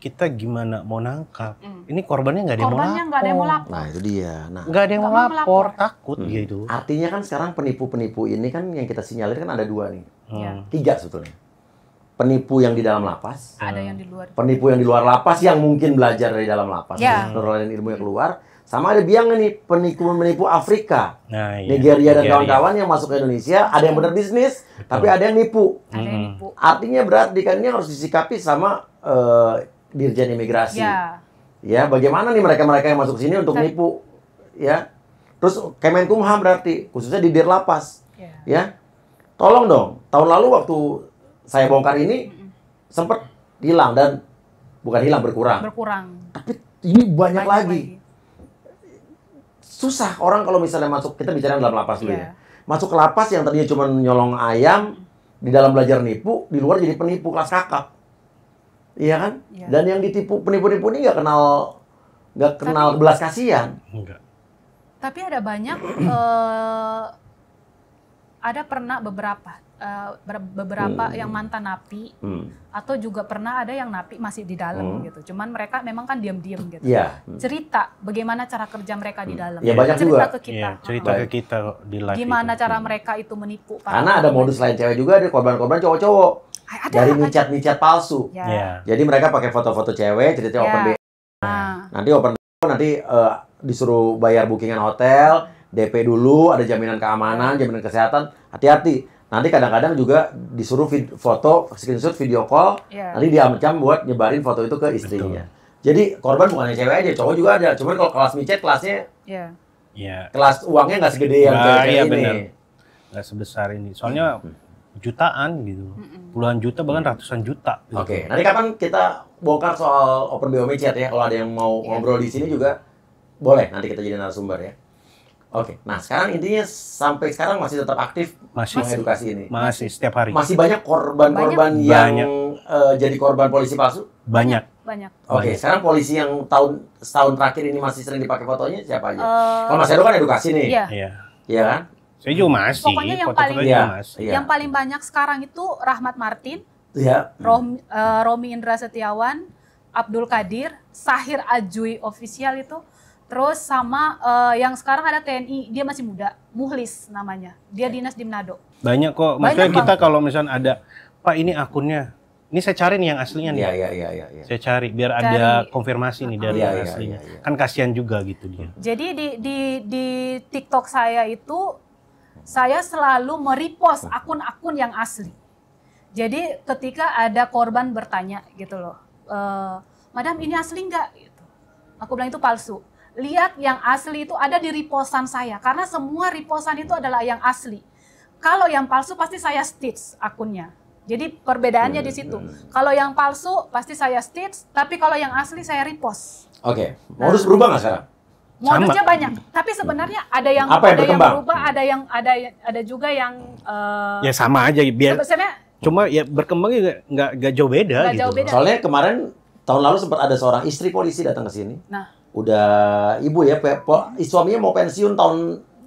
kita gimana mau nangkap Hmm. ini korbannya nggak ada yang mau lapor. Gak ada yang mau lapor nah itu dia nah nggak ada yang mau lapor, takut hmm. itu. artinya kan sekarang penipu-penipu ini kan yang kita sinyalir kan ada dua nih hmm. Iya. tiga sebetulnya penipu yang di dalam lapas, ada yang di luar. Penipu yang di luar lapas yang mungkin belajar dari dalam lapas, Ya. yeah. ilmu yang keluar. Sama ada biang nih penipu penipu Afrika, nah, iya. Nigeria dan kawan-kawan yang masuk ke Indonesia, ada yang benar bisnis, Betul. tapi ada yang nipu. Ada yang hmm. nipu. Artinya berat dikannya harus disikapi sama uh, Dirjen iya. Imigrasi. Ya. ya, bagaimana nih mereka-mereka yang masuk sini untuk nipu? Ya. Terus Kemenkumham berarti khususnya di Lapas, Ya. ya. Tolong dong, tahun lalu waktu saya bongkar ini mm sempat hilang dan bukan hilang berkurang. Berkurang. Tapi ini banyak, banyak lagi. lagi. Susah orang kalau misalnya masuk kita bicara dalam lapas dulu yeah. ya. Masuk ke lapas yang tadinya cuma nyolong ayam, di dalam belajar nipu, di luar jadi penipu kelas kakap. Iya kan? Ya. Dan yang ditipu penipu penipu ini nggak kenal nggak kenal tapi, belas kasihan. Enggak. Tapi ada banyak uh, ada pernah beberapa uh, beberapa hmm. yang mantan napi hmm. atau juga pernah ada yang napi masih di dalam hmm. gitu. Cuman mereka memang kan diam-diam gitu. Ya. Hmm. Cerita bagaimana cara kerja mereka di hmm. dalam. Ya, banyak cerita juga. ke kita. Ya, cerita ke kita di live. Gimana itu. cara hmm. mereka itu menipu Karena ada modus lain cewek juga ada korban-korban cowok-cowok ada, dari micat-micat palsu. Yeah. Yeah. Jadi mereka pakai foto-foto cewek, jadi yeah. open BO. Ah. Nanti open BO nanti uh, disuruh bayar bookingan hotel, DP dulu, ada jaminan keamanan, jaminan kesehatan. Hati-hati. Nanti kadang-kadang juga disuruh vid foto, screenshot, video call. Yeah. Nanti dia macam buat nyebarin foto itu ke istrinya. Betul. Jadi korban bukan hanya cewek aja, cowok juga ada. Cuman kalau kelas micet kelasnya yeah. Yeah. Kelas uangnya nggak segede yang nah, iya, cewek iya, ini. Bener. Nggak sebesar ini. Soalnya hmm jutaan gitu, mm puluhan juta bahkan ratusan juta. Gitu. Oke, okay. nanti kapan kita bongkar soal open bio chat ya? Kalau ada yang mau yeah. ngobrol di sini juga boleh. Nanti kita jadi narasumber ya. Oke, okay. nah sekarang intinya sampai sekarang masih tetap aktif masih, edukasi ini. Masih setiap hari. Masih banyak korban-korban yang banyak. Uh, jadi korban polisi palsu. Banyak. Banyak. Oke, okay. sekarang polisi yang tahun setahun terakhir ini masih sering dipakai fotonya siapa aja? Uh, Kalau Mas Edo kan edukasi nih. Iya. Yeah. Iya kan? Saya juga masih. Pokoknya yang paling ya, masih. Iya. yang paling banyak sekarang itu Rahmat Martin, ya. Rom, uh, Romi Indra Setiawan, Abdul Kadir, Sahir Ajui official itu, terus sama uh, yang sekarang ada TNI, dia masih muda, Muhlis namanya. Dia dinas di Manado. Banyak kok. Maksudnya banyak kita kalau misalnya ada, Pak ini akunnya, ini saya cari nih yang aslinya nih. Iya, iya, iya, Ya. Saya cari biar cari. ada konfirmasi nih dari ya, yang iya, aslinya. Ya, ya, ya. Kan kasihan juga gitu dia. Jadi di di di TikTok saya itu saya selalu meripos akun-akun yang asli. Jadi ketika ada korban bertanya gitu loh, e, Madam ini asli nggak? Gitu. Aku bilang itu palsu. Lihat yang asli itu ada di riposan saya, karena semua riposan itu adalah yang asli. Kalau yang palsu pasti saya stitch akunnya. Jadi perbedaannya di situ. Hmm. Kalau yang palsu pasti saya stitch, tapi kalau yang asli saya repost. Oke, nah. okay. harus berubah nggak sekarang? modusnya banyak tapi sebenarnya ada yang Apa ada berkembang? yang berubah ada yang ada ada juga yang uh, ya sama aja biar cuma ya berkembang juga nggak nggak jauh beda gak gitu jauh beda. soalnya kemarin tahun lalu sempat ada seorang istri polisi datang ke sini nah udah ibu ya suaminya mau pensiun tahun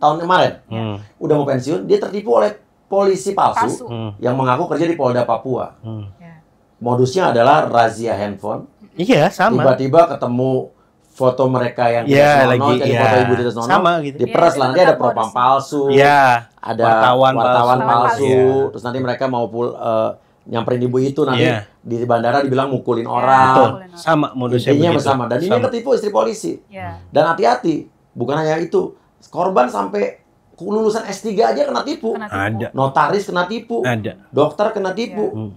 tahun kemarin hmm. udah mau pensiun dia tertipu oleh polisi palsu, palsu. Hmm. yang mengaku kerja di Polda Papua hmm. Ya. modusnya adalah razia handphone iya sama tiba-tiba ketemu foto mereka yang yeah, iya, Nono, lagi, yeah. foto Ibu Titus Nono sama gitu. Diperas yeah, lah nanti ada kan propam palsu. Yeah. Ada wartawan, wartawan palsu, palsu. Yeah. terus nanti mereka mau pul uh, nyamperin ibu itu nanti yeah. di bandara dibilang mukulin iya, orang. Betul. Sama modusnya Intinya bersama dan sama. ini ketipu istri polisi. Yeah. Dan hati-hati, bukan hanya itu. Korban sampai lulusan S3 aja kena tipu. Kena tipu. Ada. Notaris kena tipu. Ada. Dokter kena tipu. Yeah. Hmm.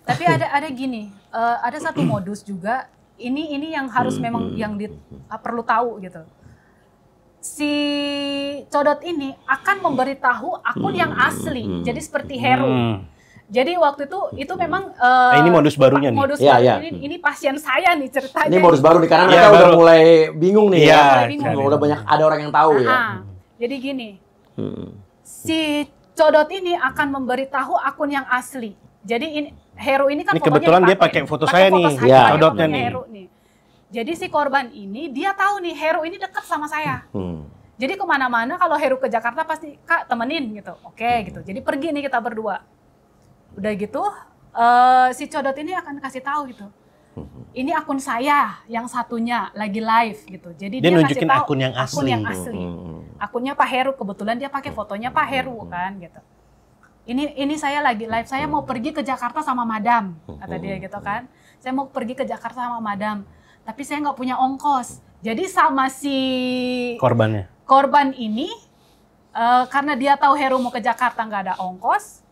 Tapi ada ada gini, uh, ada satu modus juga ini ini yang harus hmm, memang hmm, yang hmm, di, hmm, ah, perlu tahu gitu si codot ini akan memberitahu akun yang asli hmm, jadi seperti Heru. hmm. Jadi waktu itu itu memang uh, ini modus barunya modus nih. Modus ya, baru ya. ini ini pasien saya nih ceritanya. Ini modus baru nih karena iya, mereka ya, udah mulai bingung nih iya, ya. ya. bingung. Udah banyak ada orang yang tahu Aha. ya. Ah, jadi gini. Hmm. Si codot ini akan memberitahu akun yang asli. Jadi ini Heru ini kan ini kebetulan dia pakai foto saya foto nih, ya, codotnya nih. Heru nih. Jadi si korban ini dia tahu nih Heru ini dekat sama saya. Hmm. Jadi kemana-mana kalau Heru ke Jakarta pasti kak temenin gitu, oke hmm. gitu. Jadi pergi nih kita berdua. Udah gitu uh, si codot ini akan kasih tahu gitu. Hmm. Ini akun saya yang satunya lagi live gitu. Jadi dia, dia nunjukin kasih tahu akun yang asli. Akun yang asli. Hmm. Akunnya Pak Heru kebetulan dia pakai hmm. fotonya Pak Heru kan gitu ini ini saya lagi live saya mau pergi ke Jakarta sama madam oh, kata dia oh, gitu oh. kan saya mau pergi ke Jakarta sama madam tapi saya nggak punya ongkos jadi sama si korbannya korban ini uh, karena dia tahu Heru mau ke Jakarta nggak ada ongkos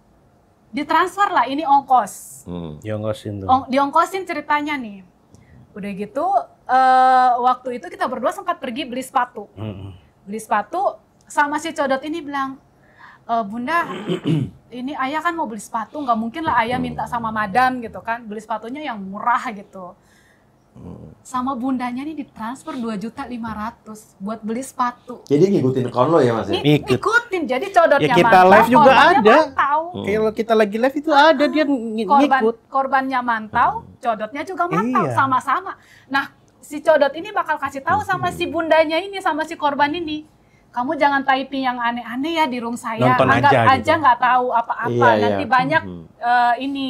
ditransfer lah ini ongkos hmm. diongkosin tuh Ong, diongkosin ceritanya nih udah gitu uh, waktu itu kita berdua sempat pergi beli sepatu hmm. beli sepatu sama si codot ini bilang uh, bunda ini ayah kan mau beli sepatu nggak mungkin lah ayah minta sama madam gitu kan beli sepatunya yang murah gitu sama bundanya nih ditransfer dua juta lima ratus buat beli sepatu. Jadi ngikutin kon lo ya mas? Ya? Ng Ngikutin. Jadi codotnya ya, kita mantap, live juga ada. Mantau. Hmm. Kalau kita lagi live itu ada dia ah, ngikut. Korban, Korbannya mantau, codotnya juga iya. mantau sama-sama. Nah si codot ini bakal kasih tahu sama hmm. si bundanya ini sama si korban ini kamu jangan typing yang aneh-aneh ya di room saya. Nonton Anggap gitu. aja nggak gitu. tahu apa-apa. Iya, iya. Nanti iya. banyak mm -hmm. uh, ini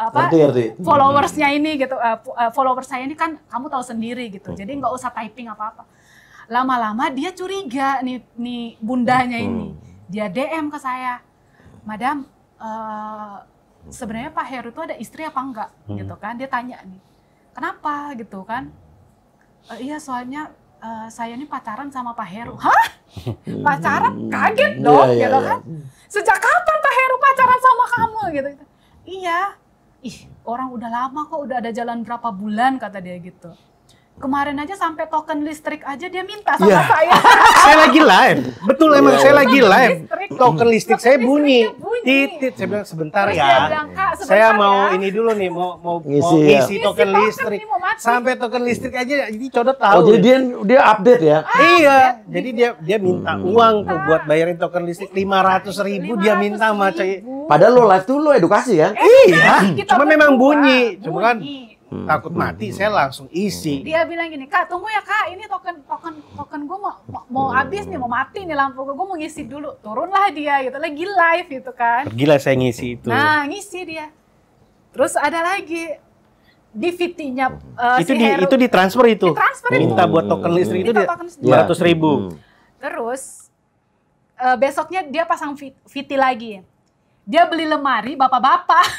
apa hmm. followersnya ini gitu. uh, eh, eh, followers saya ini kan kamu tahu sendiri gitu. Mm -hmm. Jadi nggak usah typing apa-apa. Lama-lama dia curiga nih nih bundanya mm -hmm. ini. Dia DM ke saya, Madam, uh, sebenarnya Pak Heru itu ada istri apa enggak? Mm -hmm. Gitu kan? Dia tanya nih, kenapa gitu kan? Uh, iya soalnya uh, saya ini pacaran sama Pak Heru. Hah? [laughs] Pacaran? Hmm. Kaget iya, dong, yeah, yeah, gitu iya. kan? Yeah. Sejak kapan Pak Heru pacaran sama kamu? Gitu, gitu. Iya. Ih, orang udah lama kok, udah ada jalan berapa bulan kata dia gitu. Kemarin aja sampai token listrik aja dia minta sama ya. saya. [laughs] saya lagi live. Betul emang iya, saya iya. lagi live. Token listrik token saya bunyi. Titit saya bilang sebentar ya. Saya, ya. mau ini dulu nih mau mau ngisi, mau iya. ngisi ya. token listrik. nih, sampai token listrik aja jadi codot oh, tahu. Oh, jadi dia dia update ya. Ah, iya. Update. Jadi dia dia minta hmm. uang tuh buat bayarin token listrik 500 ribu 500 dia minta sama Padahal lo live tuh lo edukasi Ya? Eh, iya. Cuma memang bunyi. Cuma kan hmm. takut mati hmm. saya langsung isi hmm. dia bilang gini kak tunggu ya kak ini token token token gue mau mau hmm. habis nih mau mati nih lampu gue gue mau ngisi dulu turunlah dia gitu lagi live gitu kan gila saya ngisi itu nah ngisi dia terus ada lagi DVT-nya hmm. uh, itu si di, Heru. itu ditransfer itu di minta buat token listrik itu dua ya. ratus ribu hmm. terus uh, besoknya dia pasang VT lagi dia beli lemari bapak-bapak [laughs]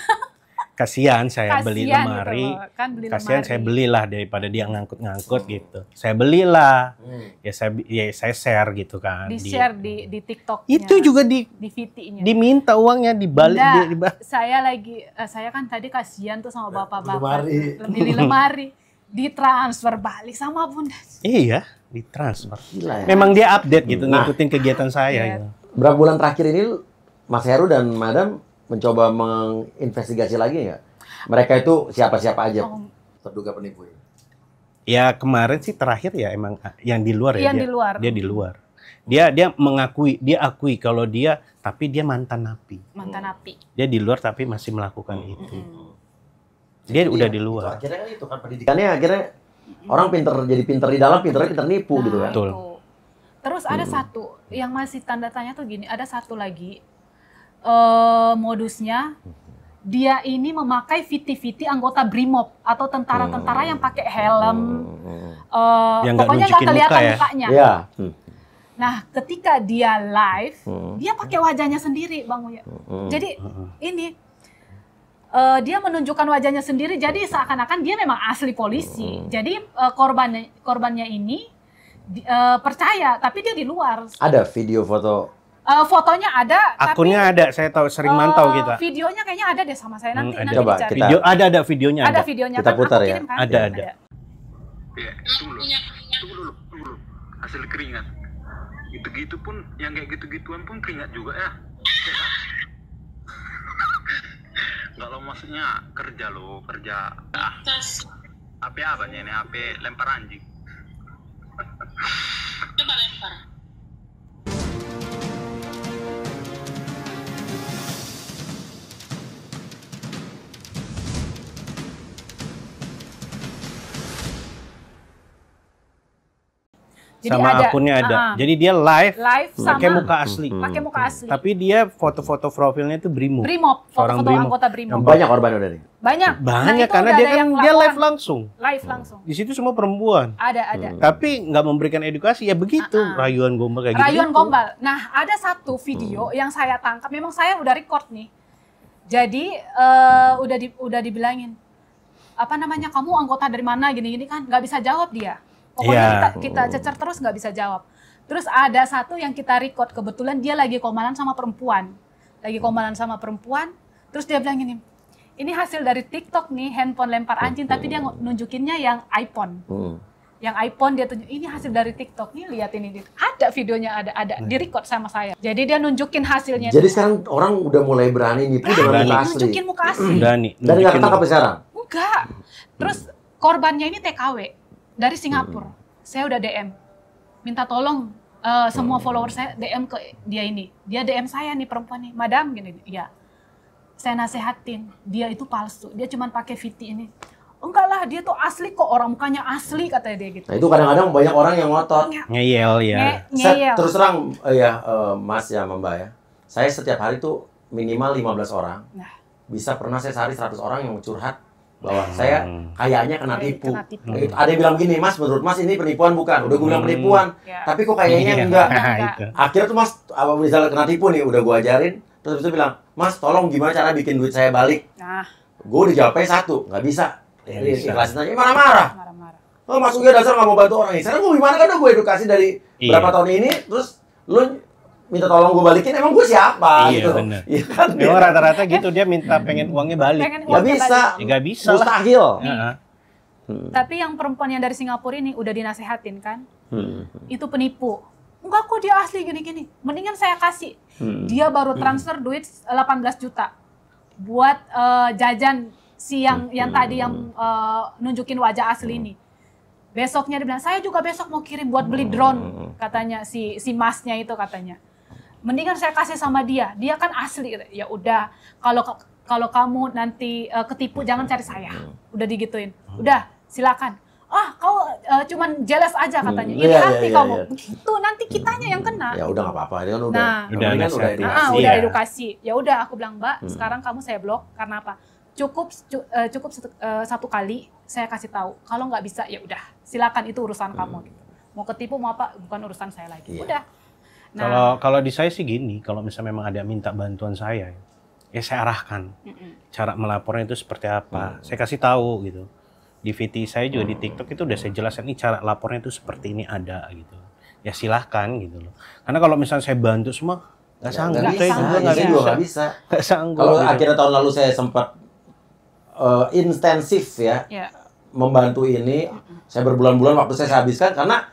kasihan saya kasian beli gitu lemari gitu kan beli kasihan lemari. saya belilah daripada dia ngangkut-ngangkut hmm. gitu saya belilah hmm. ya saya ya saya share gitu kan di, share di di TikTok itu juga di di vt diminta uangnya dibalik nah, di, saya lagi uh, saya kan tadi kasihan tuh sama bapak-bapak beli lemari, beli lemari. ditransfer balik sama bunda iya ditransfer Gila ya. memang dia update gitu nah, ngikutin kegiatan saya ya. berapa bulan terakhir ini Mas Heru dan Madam mencoba menginvestigasi lagi ya, Mereka itu siapa-siapa aja oh. terduga penipu ini. Ya? ya kemarin sih terakhir ya emang ah, yang di luar ya. Yang di luar. Dia di luar. Dia dia mengakui, dia akui kalau dia tapi dia mantan napi. Mantan napi. Dia di luar tapi masih melakukan hmm. itu. Hmm. hmm. Dia udah ya, di luar. akhirnya kan itu kan pendidikannya akhirnya orang pinter jadi pinter di dalam pinter pinter nipu nah, gitu kan betul terus ada hmm. satu yang masih tanda tanya tuh gini ada satu lagi uh, modusnya dia ini memakai fiti-fiti anggota BRIMOB atau tentara-tentara yang pakai helm uh, yang pokoknya nggak kelihatan muka ya? mukanya. Ya. Hmm. Nah, ketika dia live, hmm. dia pakai wajahnya sendiri, Bang Uya. Hmm. Jadi ini uh, dia menunjukkan wajahnya sendiri. Jadi seakan-akan dia memang asli polisi. Jadi uh, korban korbannya ini uh, percaya, tapi dia di luar. Ada video foto Uh, fotonya ada, akunnya tapi, ada. Saya tahu sering uh, mantau eh, kita. Videonya kayaknya ada deh sama saya nanti. Hmm, nanti Coba kita ada ada videonya. Ada, ada videonya. Kita kan? putar ya. Kan? Iya, ada ada. Ya, tunggu dulu, tunggu Hasil keringat. Gitu-gitu pun, yang kayak gitu-gituan pun keringat juga ya. Iya, kan? [laughs] Gak lo maksudnya kerja lo kerja. Ah. HP apa nih? Ini HP lempar anjing. Coba lempar. Jadi sama ada, akunnya ada. Uh, Jadi dia live, live pakai muka asli. Hmm. Pakai muka asli. Tapi dia foto-foto profilnya itu Brimo. Brimo, foto-foto Brimo. anggota Brimo. Yang banyak korban udah Banyak. Banyak nah, karena dia kan dia live langsung. Live langsung. Di situ semua perempuan. Ada, ada. Hmm. Tapi nggak memberikan edukasi ya begitu uh, -huh. rayuan gombal kayak rayuan gitu. Rayuan kan. gombal. Nah, ada satu video hmm. yang saya tangkap. Memang saya udah record nih. Jadi uh, udah di, udah dibilangin apa namanya kamu anggota dari mana gini-gini kan nggak bisa jawab dia Pokoknya yeah. kita, kita cecer terus nggak bisa jawab. Terus ada satu yang kita record kebetulan dia lagi komalan sama perempuan, lagi komalan sama perempuan. Terus dia bilang gini, ini hasil dari TikTok nih handphone lempar anjing, tapi dia nunjukinnya yang iPhone. Hmm. Yang iPhone dia tunjuk ini hasil dari TikTok nih lihat ini ada videonya ada ada di record sama saya. Jadi dia nunjukin hasilnya. Jadi itu. sekarang orang udah mulai berani nih, nipu dengan muka asli. Nunjukin muka asli. Berani. Dan nggak ketangkap sekarang. Enggak. Hmm. Terus korbannya ini TKW dari Singapura. Hmm. Saya udah DM, minta tolong uh, semua hmm. follower saya DM ke dia ini. Dia DM saya nih perempuan nih, madam gini, ya. Saya nasehatin, dia itu palsu, dia cuma pakai fiti ini. Enggak lah, dia tuh asli kok orang mukanya asli katanya dia gitu. Nah, itu kadang-kadang banyak orang yang ngotot. Iya. Ngeyel ya. Nge ngeyel. terus terang uh, ya uh, Mas ya Mbak ya. Saya setiap hari tuh minimal 15 orang. Nah. Bisa pernah saya sehari 100 orang yang curhat bahwa hmm. saya kayaknya kena tipu. Kena tipu. Hmm. Ada yang bilang gini, Mas, menurut Mas ini penipuan bukan? Udah gue bilang hmm. penipuan, hmm. tapi kok kayaknya iya. [laughs] enggak. Akhirnya tuh Mas, apa misalnya kena tipu nih, udah gue ajarin, terus itu bilang, Mas, tolong gimana cara bikin duit saya balik? Nah. Gue udah jawabnya satu, nggak bisa. Dari kelasnya aja, marah-marah. oh, masuknya dasar nggak mau bantu orang. ini Sekarang gue gimana kan gue edukasi dari iya. berapa tahun ini, terus lu minta tolong gue balikin emang gue siapa iya, gitu bener. Iya kan rata-rata gitu dia minta pengen uangnya balik pengen uangnya gak bisa balik. Ya, gak bisa mustahil lah. hmm. tapi yang perempuan yang dari Singapura ini udah dinasehatin kan hmm. itu penipu enggak kok dia asli gini-gini mendingan saya kasih hmm. dia baru transfer hmm. duit 18 eh, juta buat uh, jajan siang yang hmm. yang tadi yang uh, nunjukin wajah asli hmm. ini besoknya dia bilang saya juga besok mau kirim buat beli drone hmm. katanya si si masnya itu katanya mendingan saya kasih sama dia dia kan asli gitu. ya udah kalau kalau kamu nanti uh, ketipu jangan cari saya udah digituin udah silakan ah kau uh, cuman jelas aja katanya hmm. ini ya, hati ya, ya, kamu ya. nanti kitanya yang kena ya udah nggak apa-apa dia kan udah nah, udah, kan udah edukasi ah, udah edukasi iya. ya udah aku bilang mbak hmm. sekarang kamu saya blok karena apa cukup cu, uh, cukup satu, uh, satu kali saya kasih tahu kalau nggak bisa ya udah silakan itu urusan hmm. kamu gitu. mau ketipu mau apa bukan urusan saya lagi yeah. udah Nah. Kalau nah, kalau di saya sih gini, kalau misalnya memang ada minta bantuan saya, ya saya arahkan mm -mm. cara melapornya itu seperti apa. Mm. Saya kasih tahu gitu. Di VT saya juga di TikTok itu udah saya jelaskan ini cara lapornya itu seperti ini ada gitu. Ya silahkan gitu loh. Karena kalau misalnya saya bantu semua nggak sanggup, Nggak saya juga nggak bisa. Nggak bisa. Gak sanggup. Kalau gitu. akhirnya tahun lalu saya sempat uh, eh, intensif ya yeah. membantu ini, saya berbulan-bulan waktu saya habiskan karena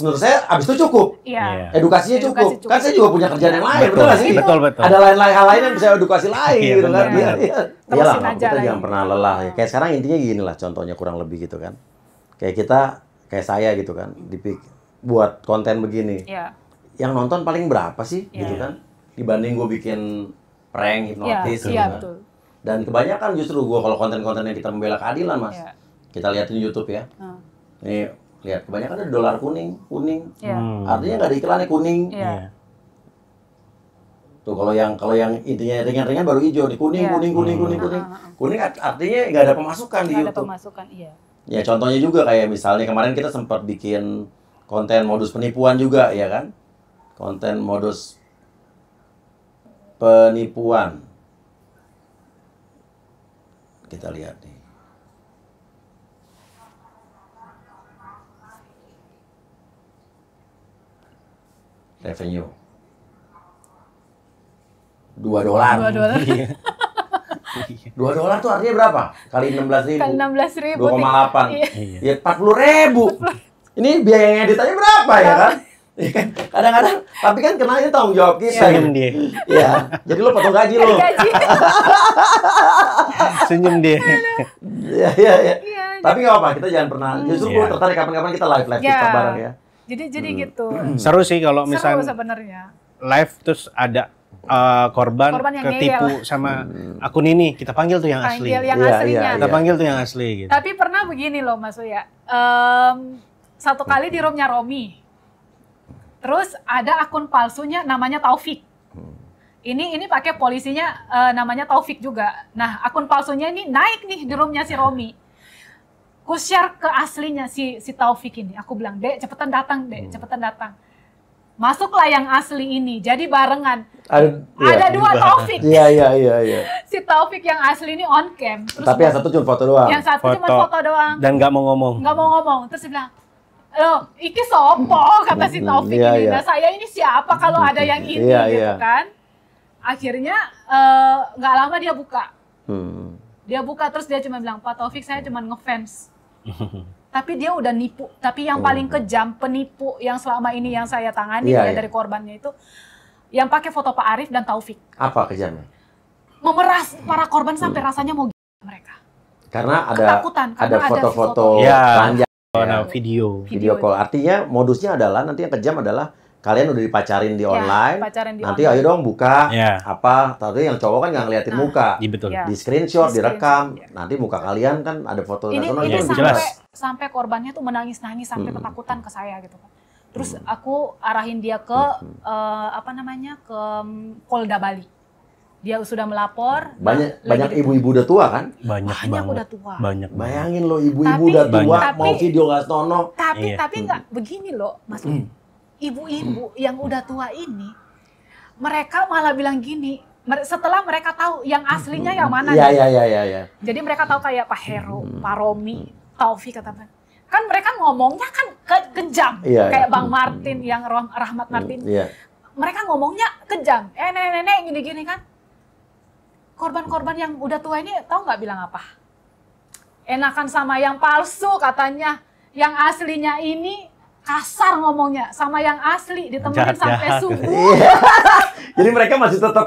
menurut saya abis itu cukup. Iya. iya. Edukasinya Edukasi cukup. cukup. Kan saya juga punya kerjaan yang lain, betul, betul sih? Betul, betul. Ada lain-lain hal lain yang bisa edukasi lain iya, gitu kan. Iya, iya. Iyalah, kita jangan pernah lelah. Ya. Kayak sekarang intinya gini lah contohnya kurang lebih gitu kan. Kayak kita, kayak saya gitu kan, dipik buat konten begini. Iya. Yang nonton paling berapa sih yeah. gitu kan? Dibanding gue bikin prank iya, hipnotis yeah, gitu kan. Dan kebanyakan justru gue kalau konten-konten yang kita membela keadilan, Mas. Yeah. Kita lihat di YouTube ya. Uh. Nih lihat kebanyakan ada dolar kuning kuning yeah. hmm. artinya nggak ada iklannya kuning yeah. Iya. tuh kalau yang kalau yang intinya ringan-ringan baru hijau di kuning yeah. kuning kuning kuning hmm. kuning uh-huh. kuning artinya nggak ada pemasukan gak di ada YouTube pemasukan iya ya contohnya juga kayak misalnya kemarin kita sempat bikin konten modus penipuan juga ya kan konten modus penipuan kita lihat nih revenue. Dua dolar. Iya. [laughs] Dua dolar. tuh artinya berapa? Kali enam belas ribu. enam belas ribu. Dua koma delapan. Ya empat puluh ribu. [laughs] Ini biaya yang ditanya berapa ya kan? Kadang-kadang, tapi kan ini tanggung jawab kita. Senyum dia. Iya. Jadi lo potong gaji lo. [laughs] Senyum dia. Ya, ya, iya. Tapi nggak apa, kita jangan pernah. Hmm. Justru gue tertarik kapan-kapan kita live live kita bareng ya. Jadi jadi hmm. gitu. Hmm. Seru sih kalau misalnya sebenarnya. Live terus ada uh, korban, korban yang ketipu ngeyel. sama hmm. akun ini kita panggil tuh yang asli. Panggil yang ya, aslinya. Ya, kita iya. panggil tuh yang asli gitu. Tapi pernah begini loh Mas Uya. Um, satu kali di roomnya Romi. Terus ada akun palsunya namanya Taufik. Hmm. Ini ini pakai polisinya uh, namanya Taufik juga. Nah, akun palsunya ini naik nih di roomnya si Romi. Ku share ke aslinya si si Taufik ini. Aku bilang, "Dek, cepetan datang, Dek, hmm. cepetan datang." Masuklah yang asli ini. Jadi barengan. Ada, ada ya, dua [laughs] Taufik. Iya, iya, iya, iya. Si Taufik yang asli ini on cam. Terus Tapi yang satu cuma foto doang. Yang satu foto. cuma foto doang. Dan nggak mau ngomong. Nggak mau ngomong. Terus dia bilang, loh iki sopo [laughs] kata si Taufik yeah, ini yeah. nah saya ini siapa kalau hmm. ada yang ini yeah, gitu iya. kan akhirnya eh, nggak uh, lama dia buka hmm. dia buka terus dia cuma bilang Pak Taufik saya cuma ngefans tapi dia udah nipu. Tapi yang oh. paling kejam penipu yang selama ini yang saya tangani yeah, ya, yeah. dari korbannya itu yang pakai foto Pak Arief dan Taufik. Apa kejamnya? Memeras para korban sampai hmm. rasanya mau mereka. Karena ada Ketakutan, ada foto-foto -foto iya, foto, ya, video. video. Video call. Artinya modusnya adalah nanti yang kejam adalah kalian udah dipacarin di ya, online, ya, pacarin di nanti online. ayo dong buka ya. apa, tapi yang cowok kan nggak ngeliatin nah, muka, iya, ya, betul. di screenshot, di direkam, ya. nanti muka kalian kan ada foto ini, nasional, ini iya, sampai, jelas. sampai korbannya tuh menangis-nangis sampai hmm. ketakutan ke saya gitu Terus hmm. aku arahin dia ke hmm. uh, apa namanya ke mm, Polda Bali. Dia sudah melapor. Banyak banyak ibu-ibu udah tua kan? Banyak, banyak banget. udah tua. Banyak. Bayangin loh ibu-ibu udah tua banyak. mau video nggak Tono. Tapi iya. tapi nggak hmm. begini loh, Mas. Hmm ibu-ibu hmm. yang udah tua ini mereka malah bilang gini setelah mereka tahu yang aslinya hmm. yang mana ya, ya, ya, ya, ya. jadi mereka tahu kayak Pak Heru, hmm. Pak Romi, Taufik kata kan mereka ngomongnya kan ke kejam ya, kayak Bang Martin yang Rahmat Martin ya. mereka ngomongnya kejam eh nenek-nenek gini-gini kan korban-korban yang udah tua ini tahu nggak bilang apa enakan sama yang palsu katanya yang aslinya ini kasar ngomongnya sama yang asli ditemenin jahat, sampai jahat. subuh. Iya. [laughs] Jadi mereka masih tetap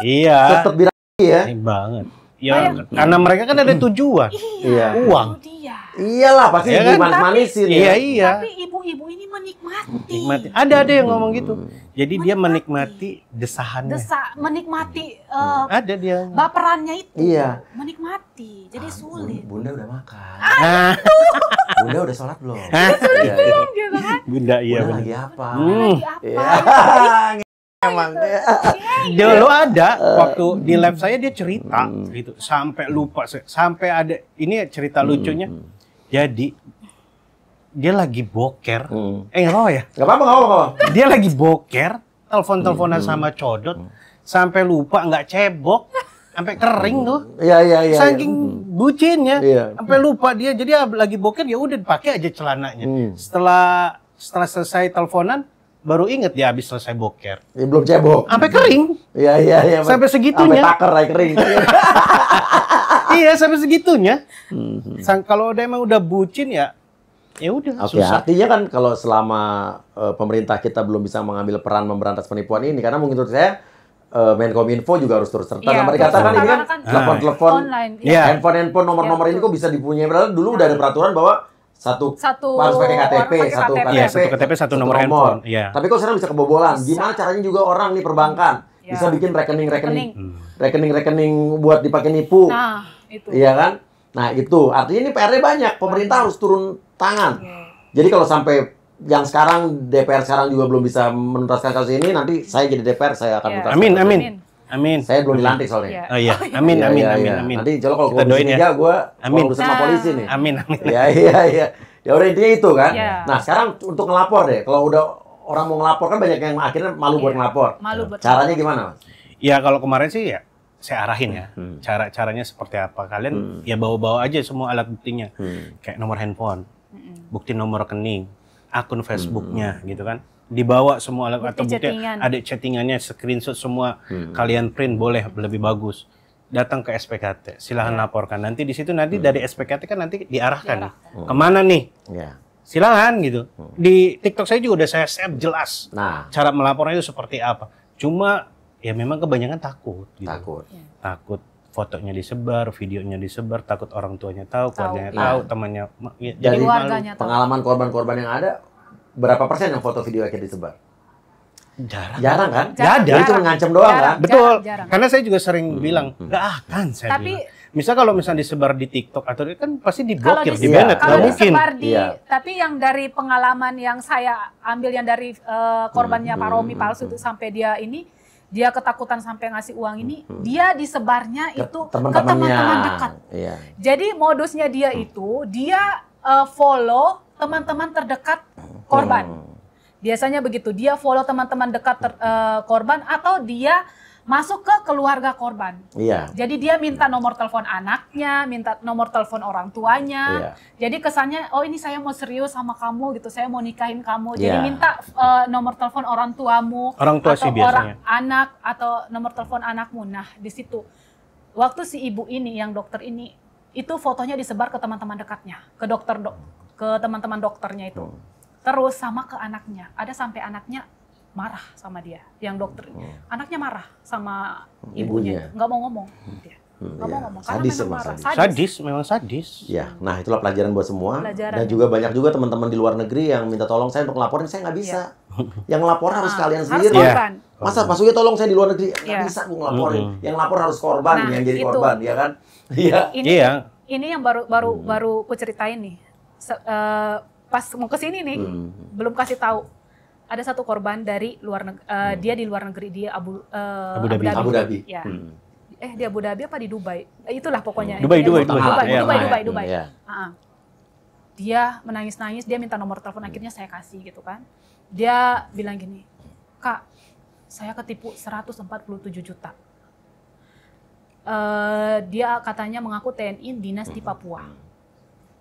iya. Tetap birahi ya. Ini banget. Ya, karena mereka kan ada tujuan, iya, uang. Iya. Iya. Iyalah pasti ya kan? manis-manisin ya. Iya, iya. Tapi ibu-ibu ini menikmati. menikmati. Ada ada yang ngomong gitu. Jadi menikmati. dia menikmati desahannya. Desa menikmati uh, ada dia. Baperannya itu. Iya. Menikmati. Jadi ah, sulit. Bunda udah makan. Aduh. Ah. Gitu. [laughs] Bunda udah sholat belum? Sudah iya, iya. belum gitu kan? Bunda iya. Bunda bunda lagi apa? Hmm. Lagi apa? Ya. Emang gitu. lo iya. ada eh. waktu di lab saya dia cerita hmm. gitu sampai lupa sampai ada ini cerita lucunya. Hmm. Jadi dia lagi boker. Hmm. Eh nggak ya? Gak apa-apa, nggak apa Dia lagi boker, telepon-teleponan hmm. sama codot, sampai lupa nggak cebok, sampai kering tuh. Iya iya iya. Saking ya. bucinnya, ya. sampai lupa dia. Jadi lagi boker ya udah pakai aja celananya. Setelah setelah selesai teleponan, baru inget ya abis selesai boker. Ya, belum cebok. Sampai kering. Iya iya iya. Sampai segitunya. Sampai taker lah kering. [laughs] iya sampai segitunya. Hmm. Sang kalau udah emang udah bucin ya ya udah okay, susah. Artinya kan kalau selama uh, pemerintah kita belum bisa mengambil peran memberantas penipuan ini karena mungkin menurut saya uh, eh, Menkominfo juga harus turut serta. Ya, Mereka katakan ini kan, kan ah. telepon-telepon, kan, telepon, telepon, ya. handphone-handphone nomor-nomor ya, ini kok bisa dipunyai. Padahal dulu nah. udah ada peraturan bahwa satu, satu harus pakai KTP, satu KTP, ya, satu KTP, satu, satu nomor, nomor handphone. Ya. Tapi kok sekarang bisa kebobolan. Bisa. Gimana caranya juga orang nih perbankan ya. bisa bikin rekening-rekening, hmm. rekening-rekening buat dipakai nipu. Nah, itu. Iya kan? Nah, itu artinya ini PR-nya banyak. Pemerintah banyak. harus turun tangan. Ya. Jadi kalau sampai yang sekarang DPR sekarang juga belum bisa menuntaskan kasus ini, nanti saya jadi DPR saya akan ya. menuntaskan. Amin, amin. amin. Amin. Saya belum dilantik soalnya. Iya. Oh, iya. oh iya. Amin, ya, amin, ya, amin, ya. amin. Nanti kalau kalau kita doain ya, gue amin Kalau sama polisi nih. Amin, amin. Iya, iya, iya. Ya udah intinya itu kan. Yeah. Nah sekarang untuk ngelapor deh, kalau udah orang mau ngelapor kan banyak yang akhirnya malu yeah. buat iya. ngelapor. Malu buat. Caranya gimana? Mas? Ya kalau kemarin sih ya saya arahin ya hmm. cara caranya seperti apa kalian hmm. ya bawa-bawa aja semua alat buktinya hmm. kayak nomor handphone, hmm. bukti nomor rekening, akun Facebooknya hmm. gitu kan dibawa semua bukti atau bukti chattingan. ada chattingannya screenshot semua hmm. kalian print boleh lebih bagus datang ke SPKT silahkan yeah. laporkan nanti di situ nanti hmm. dari SPKT kan nanti diarahkan, diarahkan. Oh. kemana nih yeah. silahkan gitu hmm. di TikTok saya juga udah saya save jelas nah. cara melaporkan itu seperti apa cuma ya memang kebanyakan takut gitu. takut yeah. takut fotonya disebar, videonya disebar, takut orang tuanya tahu, keluarganya tahu, tahu iya. temannya ya, jadi jadi malu. pengalaman korban-korban yang ada berapa persen yang foto video akhirnya disebar? Jarang. Jarang kan? Jarang, Gak ada. Dia cuma ngancam doang jarang, kan? Betul. Jarang. Karena saya juga sering hmm. bilang, nggak hmm. akan saya Tapi, bilang. Misal kalau misalnya disebar di TikTok atau itu kan pasti diblokir, di banned, nggak mungkin. Di, iya. Tapi yang dari pengalaman yang saya ambil yang dari uh, korbannya hmm, Pak Romi hmm, palsu hmm, itu sampai dia ini, dia ketakutan sampai ngasih uang ini, hmm. dia disebarnya ke itu temen ke teman-teman dekat. Iya. Jadi modusnya dia itu, dia uh, follow teman-teman terdekat korban. Hmm. Biasanya begitu, dia follow teman-teman dekat ter, uh, korban atau dia masuk ke keluarga korban. Iya. Jadi dia minta nomor telepon anaknya, minta nomor telepon orang tuanya. Iya. Jadi kesannya, oh ini saya mau serius sama kamu gitu, saya mau nikahin kamu. Iya. Jadi minta uh, nomor telepon orang tuamu, orang tua atau biasanya. orang anak atau nomor telepon anakmu. Nah di situ, waktu si ibu ini yang dokter ini itu fotonya disebar ke teman-teman dekatnya, ke dokter dok ke teman-teman dokternya itu. Oh. Terus sama ke anaknya. Ada sampai anaknya marah sama dia, yang dokter. Oh. Anaknya marah sama hmm. ibunya, nggak mau ngomong. Hmm. Dia. Hmm, ya. mau iya. ngomong, sadis memang sadis. sadis. Sadis, memang sadis. Ya, nah itulah pelajaran buat semua. Pelajaran. Dan juga banyak juga teman-teman di luar negeri yang minta tolong saya untuk laporin, saya nggak bisa. Ya. Yang lapor harus ah, kalian harus sendiri. Korban. Ya. Masa Pak tolong saya di luar negeri, nggak ya. bisa gue ngelaporin. Hmm. Yang lapor harus korban, nah, yang jadi itu. korban, ya kan? Iya. Ini, iya. ini yang baru baru hmm. baru ku ceritain nih uh, pas mau ke sini nih hmm. belum kasih tahu ada satu korban dari luar negeri, uh, hmm. dia di luar negeri dia Abu uh, Abu Dhabi. Abu Dhabi. Abu Dhabi. Ya. Hmm. Eh di Abu Dhabi apa di Dubai? Eh, itulah pokoknya. Hmm. Dubai, Dubai, Dubai, Dubai, Dubai, iya. Dubai, Dubai, Dubai. yeah. Dia menangis-nangis, dia minta nomor telepon, hmm. akhirnya saya kasih gitu kan. Dia bilang gini, kak, saya ketipu 147 juta. Uh, dia katanya mengaku TNI dinas di hmm. Papua hmm.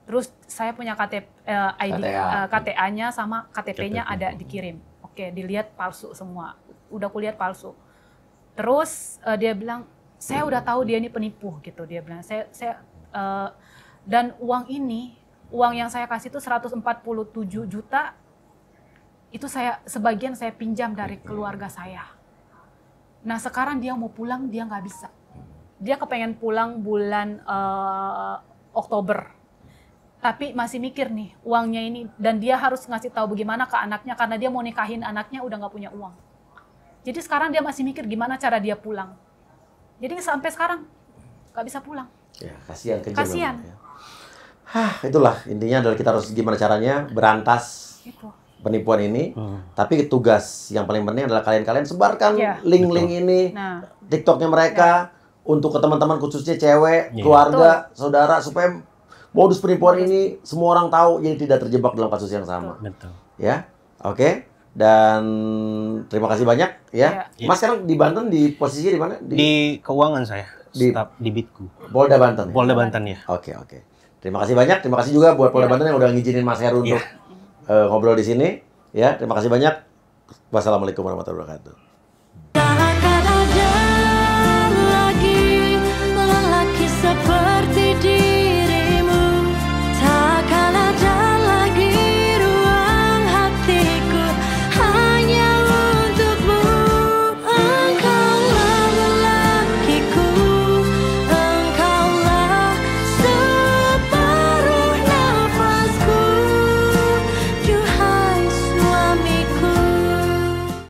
Terus saya punya KTP, uh, eh, ID, KTA. Eh, KTA-nya sama KTP-nya KTP. ada dikirim. Oke, dilihat palsu semua. Udah kulihat palsu. Terus uh, dia bilang, saya udah tahu dia ini penipu gitu. Dia bilang, saya, saya uh, dan uang ini, uang yang saya kasih itu 147 juta, itu saya sebagian saya pinjam dari hmm. keluarga saya. Nah sekarang dia mau pulang, dia nggak bisa. Dia kepengen pulang bulan uh, Oktober tapi masih mikir nih uangnya ini dan dia harus ngasih tahu bagaimana ke anaknya karena dia mau nikahin anaknya udah nggak punya uang. Jadi sekarang dia masih mikir gimana cara dia pulang. Jadi sampai sekarang nggak bisa pulang. Ya, kasihan kerja. Kasihan. Ya. Hah, itulah intinya adalah kita harus gimana caranya berantas Itu. penipuan ini. Hmm. Tapi tugas yang paling penting adalah kalian-kalian sebarkan link ya. link-link ini, nah. TikToknya mereka. Ya untuk ke teman-teman khususnya cewek, ya. keluarga, Betul. saudara supaya modus penipuan ini semua orang tahu jadi tidak terjebak dalam kasus yang sama. Betul. Ya. Oke. Okay? Dan terima kasih banyak ya. ya. ya. Mas sekarang di Banten di posisi di mana? Di, di keuangan saya. Di Staf, di Bitku. Polda Banten. Ya? Polda Banten ya. Oke, okay, oke. Okay. Terima kasih banyak. Terima kasih juga buat Polda ya. Banten yang udah ngizinin Mas Heru ya. untuk uh, ngobrol di sini ya. Terima kasih banyak. Wassalamualaikum warahmatullahi wabarakatuh.